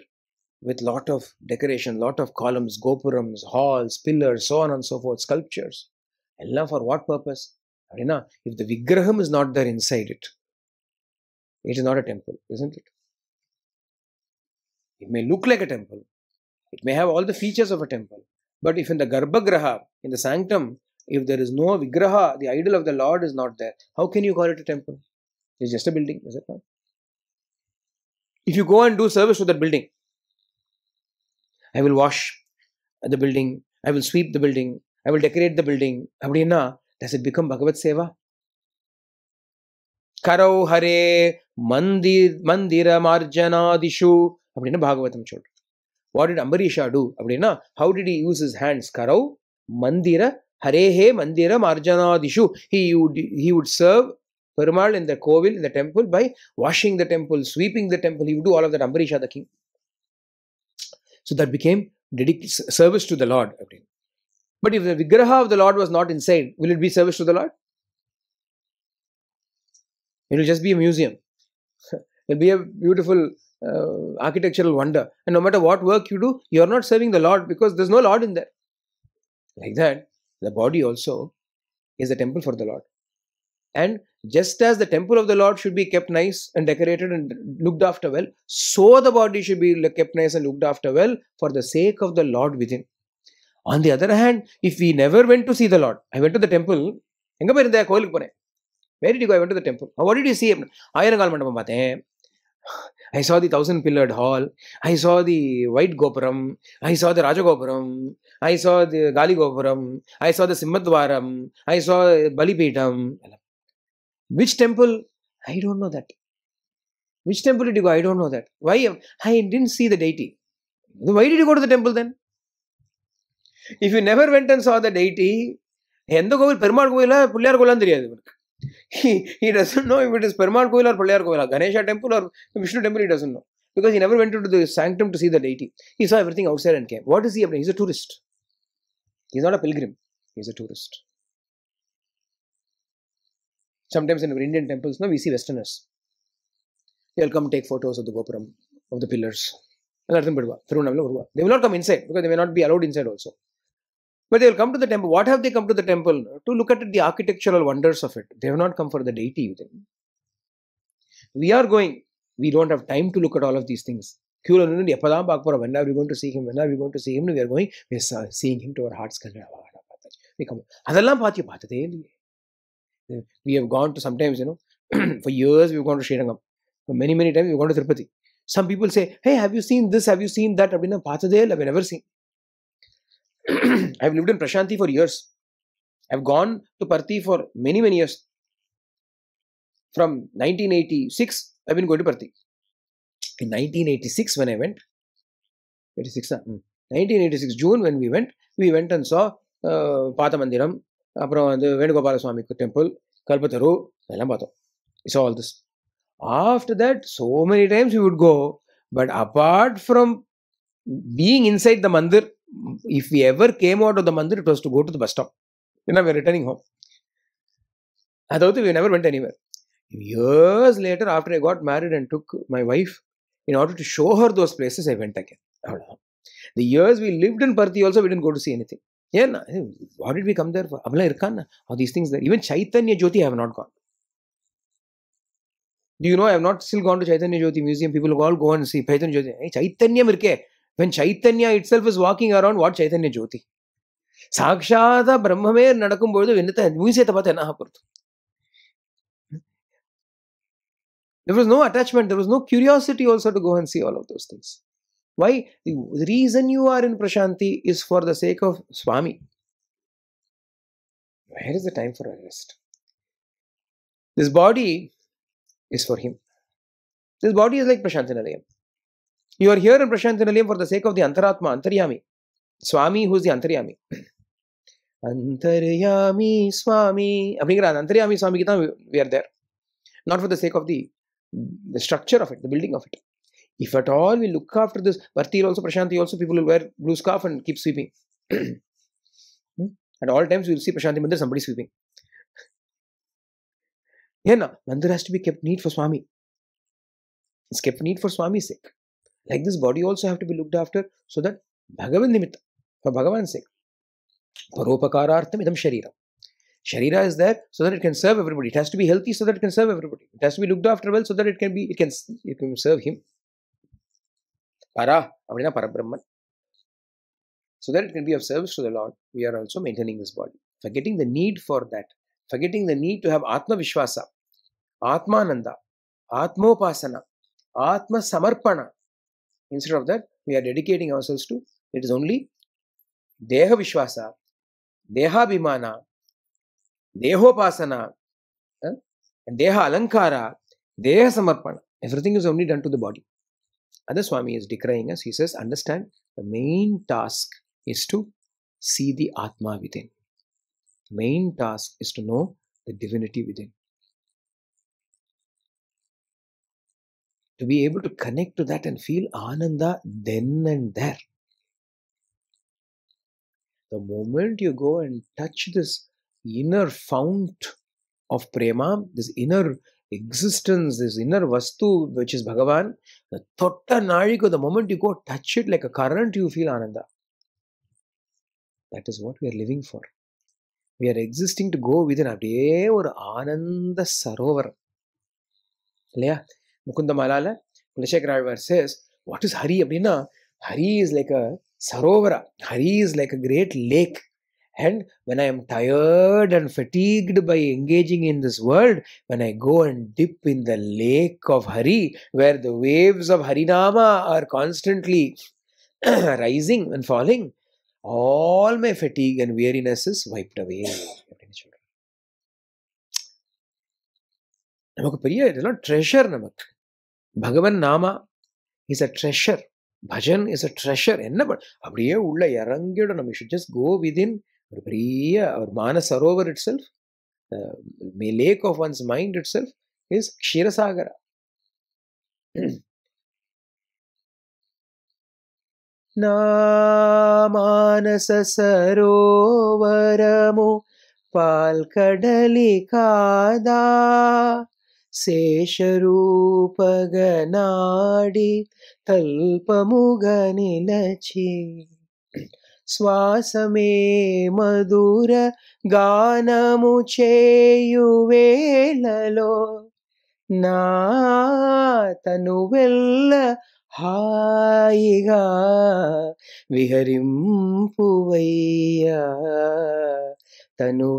with lot of decoration, lot of columns, gopurams, halls, pillars, so on and so forth, sculptures. Allah for what purpose? Arena, if the Vigraham is not there inside it, it is not a temple, isn't it? It may look like a temple, it may have all the features of a temple, but if in the Garbhagraha, in the sanctum, if there is no Vigraha, the idol of the Lord is not there, how can you call it a temple? It's just a building, is it not? If you go and do service to that building, I will wash the building, I will sweep the building, I will decorate the building. அப்படின்னா Does it become Bhagavad Seva? கரௌ ஹரே மந்திர் மந்திர மார்ஜனாதிஷு அப்படின்னு பாகவதம் சொல்றது what did Ambarisha do அப்படின்னா how did he use his hands கரௌ மந்திர ஹரே ஹே மந்திர மார்ஜனாதிஷு he would he would serve Perumal இந்த கோவில் இந்த temple by washing the temple sweeping the temple he do all of that Ambarisha the king so that became dedicated service to the lord அப்படின்னு But if the vigraha of the Lord was not inside, will it be service to the Lord? It will just be a museum. It'll be a beautiful uh, architectural wonder. And no matter what work you do, you are not serving the Lord because there's no Lord in there. Like that, the body also is a temple for the Lord. And just as the temple of the Lord should be kept nice and decorated and looked after well, so the body should be kept nice and looked after well for the sake of the Lord within. On the other hand if we never went to see the lord I went to the temple எங்கே போயிருந்த கோயிலுக்கு போனேன் very டி I went to the temple what did you see ஆயிரங்கால் மண்டபம் பார்த்தேன் ஐ சா தி thousand பில்லர்ட் hall ஐ சா தி ஒயிட் கோபுரம் ஐ சா தி ராஜகோபுரம் ஐ சா தி காலி கோபுரம் ஐ சா தி சிம்மத்வாரம் ஐ சா பலிபீட்டம் which temple I don't know that which temple did I don't know that why I didn't see the deity why did go to the temple then if you never went and saw the deity எந்த கோவில் பெருமாள் கோயிலா பிள்ளையார் கோயிலாம் தெரியாது இவனுக்கு he doesn't know if it is Perumal கோயில் or Pillaiyar கோயிலா Ganesha temple or Vishnu temple he doesn't know because he never went to the sanctum to see the deity he saw everything outside and came what is he அப்படி is a tourist is not a pilgrim is a tourist sometimes in our Indian temples, now we see Westerners. They'll come take photos of the Gopuram, of the pillars. They will not come inside because they may not be allowed inside also. But they will come to the temple. What have they come to the temple? To look at the architectural wonders of it. They have not come for the deity within. We are going. We don't have time to look at all of these things. When are we going to see him? When are we going to see him? We are going. We are seeing him to our heart's come. அதெல்லாம் பார்த்து பார்த்ததே இல்லையே we have gone to sometimes, you know, for years we've gone to Sri Rangam. For many, many times we've gone to Tirupati. Some people say, hey, have you seen this? Have you seen that? I've never seen. I've lived in Prashanti for years. I've gone to Parthi for many, many years. From 1986, I've been going to Parthi. In 1986, when I went, 86, 1986 ah, hmm, June when we went, we went and saw uh, Pathamandiram, அப்புறம் வந்து Venugopala Swami Temple, Kalpataru, all பார்த்தோம் it's all this after that so many times we would go but being inside the mandir, if we ever came out of the mandir, it was to go to the bus stop. You know, we are returning home. Adhavati, we never went anywhere. Years later, after I got married and took my wife, in order to show her those places, I went again. The years we lived in Parthi also, we didn't go to see anything. Yeah, eh, what did we come there for? Abla Irkan, all these things there. Even Chaitanya Jyoti, I have not gone. Do you know I have not still gone to Chaitanya Jyoti Museum? People all go and see Chaitanya Jyoti. Hey, eh, Chaitanya Mirke. when chaitanya itself is walking around what chaitanya jyoti சாட்சாத பிரம்மமே நடக்கும்பொழுது என்னத்தை மியூசியத்தை பார்த்து என்ன ஆகிறது there was no attachment there was no curiosity also to go and see all of those things why the reason you are in prashanti is for the sake of swami where is the time for rest this body is for him this body is like prashanti nilayam You are here in Prashantanaliyam for the sake of the Antaratma, Antaryami. Swami, who is the Antaryami. Antaryami Swami. Abhingra, Antaryami Swami we are there. Not for the sake of the, the structure of it, the building of it. If at all we look after this, Varti also, Prashanti also, people will wear blue scarf and keep sweeping. Hmm? at all times, you will see Prashanti Mandir, somebody sweeping. yeah, no, Mandir has to be kept neat for Swami. It's kept neat for Swami's sake. Like this body also have to be looked after so that Bhagavan Nimitta, for Bhagavan's sake. Paropakarartham idam sharira. Sharira is there so that it can serve everybody. It has to be healthy so that it can serve everybody. It has to be looked after well so that it can be it can it can serve him. Para அப்படின்னா parabrahman so that it can be of service to the Lord, we are also maintaining this body. Forgetting the need for that, forgetting the need to have Atma Vishwasa, Atmananda, Atmopasana, Atma Samarpana, Instead of that, we are dedicating ourselves to it is only Deha Vishwasa, Deha Bhimana, Dehopasana, pasana, and Deha Alankara, Deha Samarpana. Everything is only done to the body. And the Swami is decrying us. He says, understand the main task is to see the Atma within. Main task is to know the divinity within. to be able to connect to that and feel ananda then and there. The moment you go and touch this inner fount of prema, this inner existence, this inner vastu, which is Bhagavan, the totta nariku, the moment you go touch it like a current, you feel ananda. That is what we are living for. We are existing to go within அப்படியே or ananda Sarovar இல்லையா Mukunda Malala, Kulashekar says, what is Hari Abdina? Hari is like a sarovara. Hari is like a great lake. And when I am tired and fatigued by engaging in this world, when I go and dip in the lake of Hari, where the waves of Hari Harinama are constantly rising and falling, all my fatigue and weariness is wiped away. நமக்கு பெரிய இதெல்லாம் treasure நமக்கு Bhagavan nama is a treasure bhajan is a treasure என்ன அப்படியே உள்ள இறங்கிடணும் நம்ம should just go within ஒரு பெரிய ஒரு Manasarovar itself may lake of one's mind itself is க்ஷீரசாகர மானசரோவரமோ பால் கடலி காதா శేషరూపగనాడి తల్పముగని నచి శ్వాసమే మధుర గానము చేయువేలలో నా వెళ్ళ హాయిగా విహరింపువయ్యా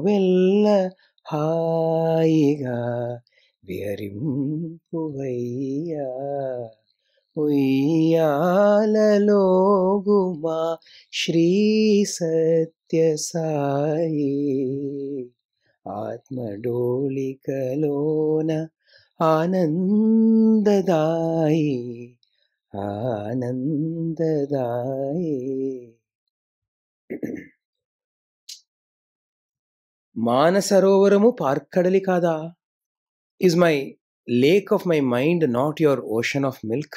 వెళ్ళ హాయిగా విహరింపువయ్యా ఉయ్యాలలోగుమా శ్రీ సత్య సాయి ఆత్మడోళికలోన ఆనందదాయి ఆనందదాయి మానసరోవరము పార్కడలి కాదా Is my lake of my mind not your ocean of milk?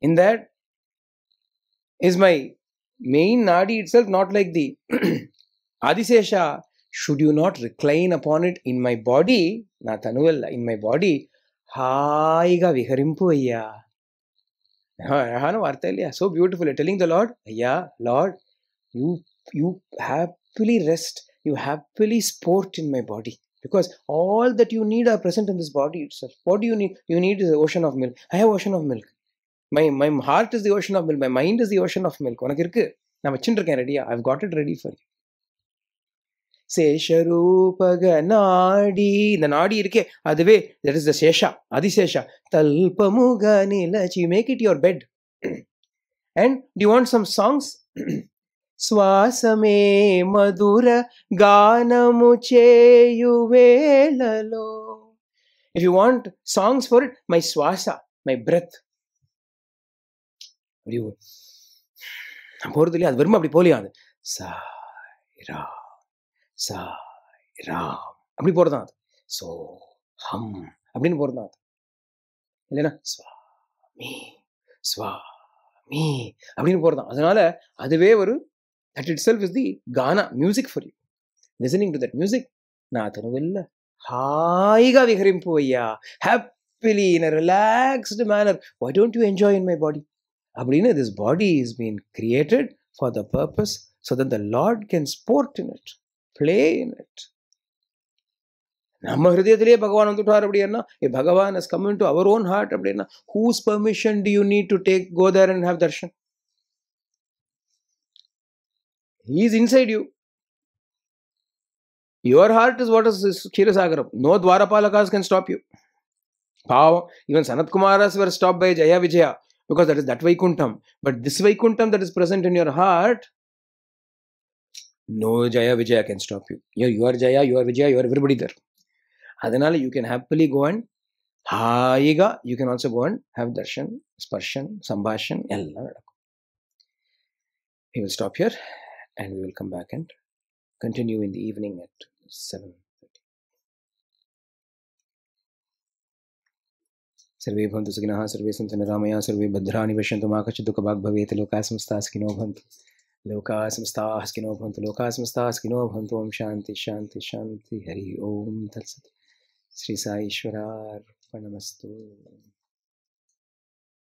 In that, is my main nadi itself not like the Adisesha? Should you not recline upon it in my body? Na in my body. హాయిగా విహరింపు అయ్యా అను వార్త అయ్యా so beautiful telling the lord అయ్యా lord you you happily rest you happily sport in my body because all that you need are present in this body itself what do you need you need is the ocean of milk i have ocean of milk my, my heart is the ocean of milk my mind is the ocean of milk உனக்கு இருக்கு நான் ready ரெடியா I've got it ready for you சேஷரூபக நாடி இந்த நாடி இருக்கே அதுவே that is the Shesha Adishesha தல்பமுக நிலச்சி make it your bed and you want some songs சுவாசமே மதுர గానము చేయువేలలో if you want songs for it my சுவாசா மை பிரெத் அப்படி நான் போகிறது இல்லையா அது வெறும் அப்படி போலியா அது சாய்ராம் சாய்ராம் அப்படி போகிறதான் அது சோ ஹம் அப்படின்னு போகிறதான் அது இல்லைன்னா சுவாமி சுவாமி அப்படின்னு போகிறதான் அதனால அதுவே ஒரு that itself is the Ghana music for you. Listening to that music, Nathanuvilla. Haiga Vikrimpuya. Happily in a relaxed manner. Why don't you enjoy in my body? Abrina, this body is being created for the purpose so that the Lord can sport in it, play in it. Bhagavan ஹிருதயத்திலேயே பகவான் வந்துட்டார் Bhagavan Bhagavan is come our own heart, heart whose permission do you need to take go there and have darshan? He is inside you. Your heart is what is, is Kshirasagaram. No Dwarapalakas can stop you. Pav, even Sanat Kumaras were stopped by Jaya Vijaya because that is that Kuntam. But this Kuntam that is present in your heart, no Jaya Vijaya can stop you. You, you are Jaya, you are Vijaya, you are everybody there. Adanala, you can happily go and haiga. You can also go and have darshan, Sparshan, ಸಂಭಾಷಣ್ ಎಲ್ಲ ನಡಕು you will stop and we will come back and continue in the evening at 7. सर्वे भवन्तु सुखिनः सर्वे सन्तु निरामया सर्वे भद्राणि पश्यन्तु मा कश्चित् दुःखभाग् भवेत् लोकाः समस्ताः सुखिनो भवन्तु लोकाः समस्ताः सुखिनो भवन्तु लोकाः समस्ताः सुखिनो भवन्तु ॐ शान्ति शान्ति शान्ति हरिः ॐ तत्सत् श्रीसाईश्वरार्पणमस्तु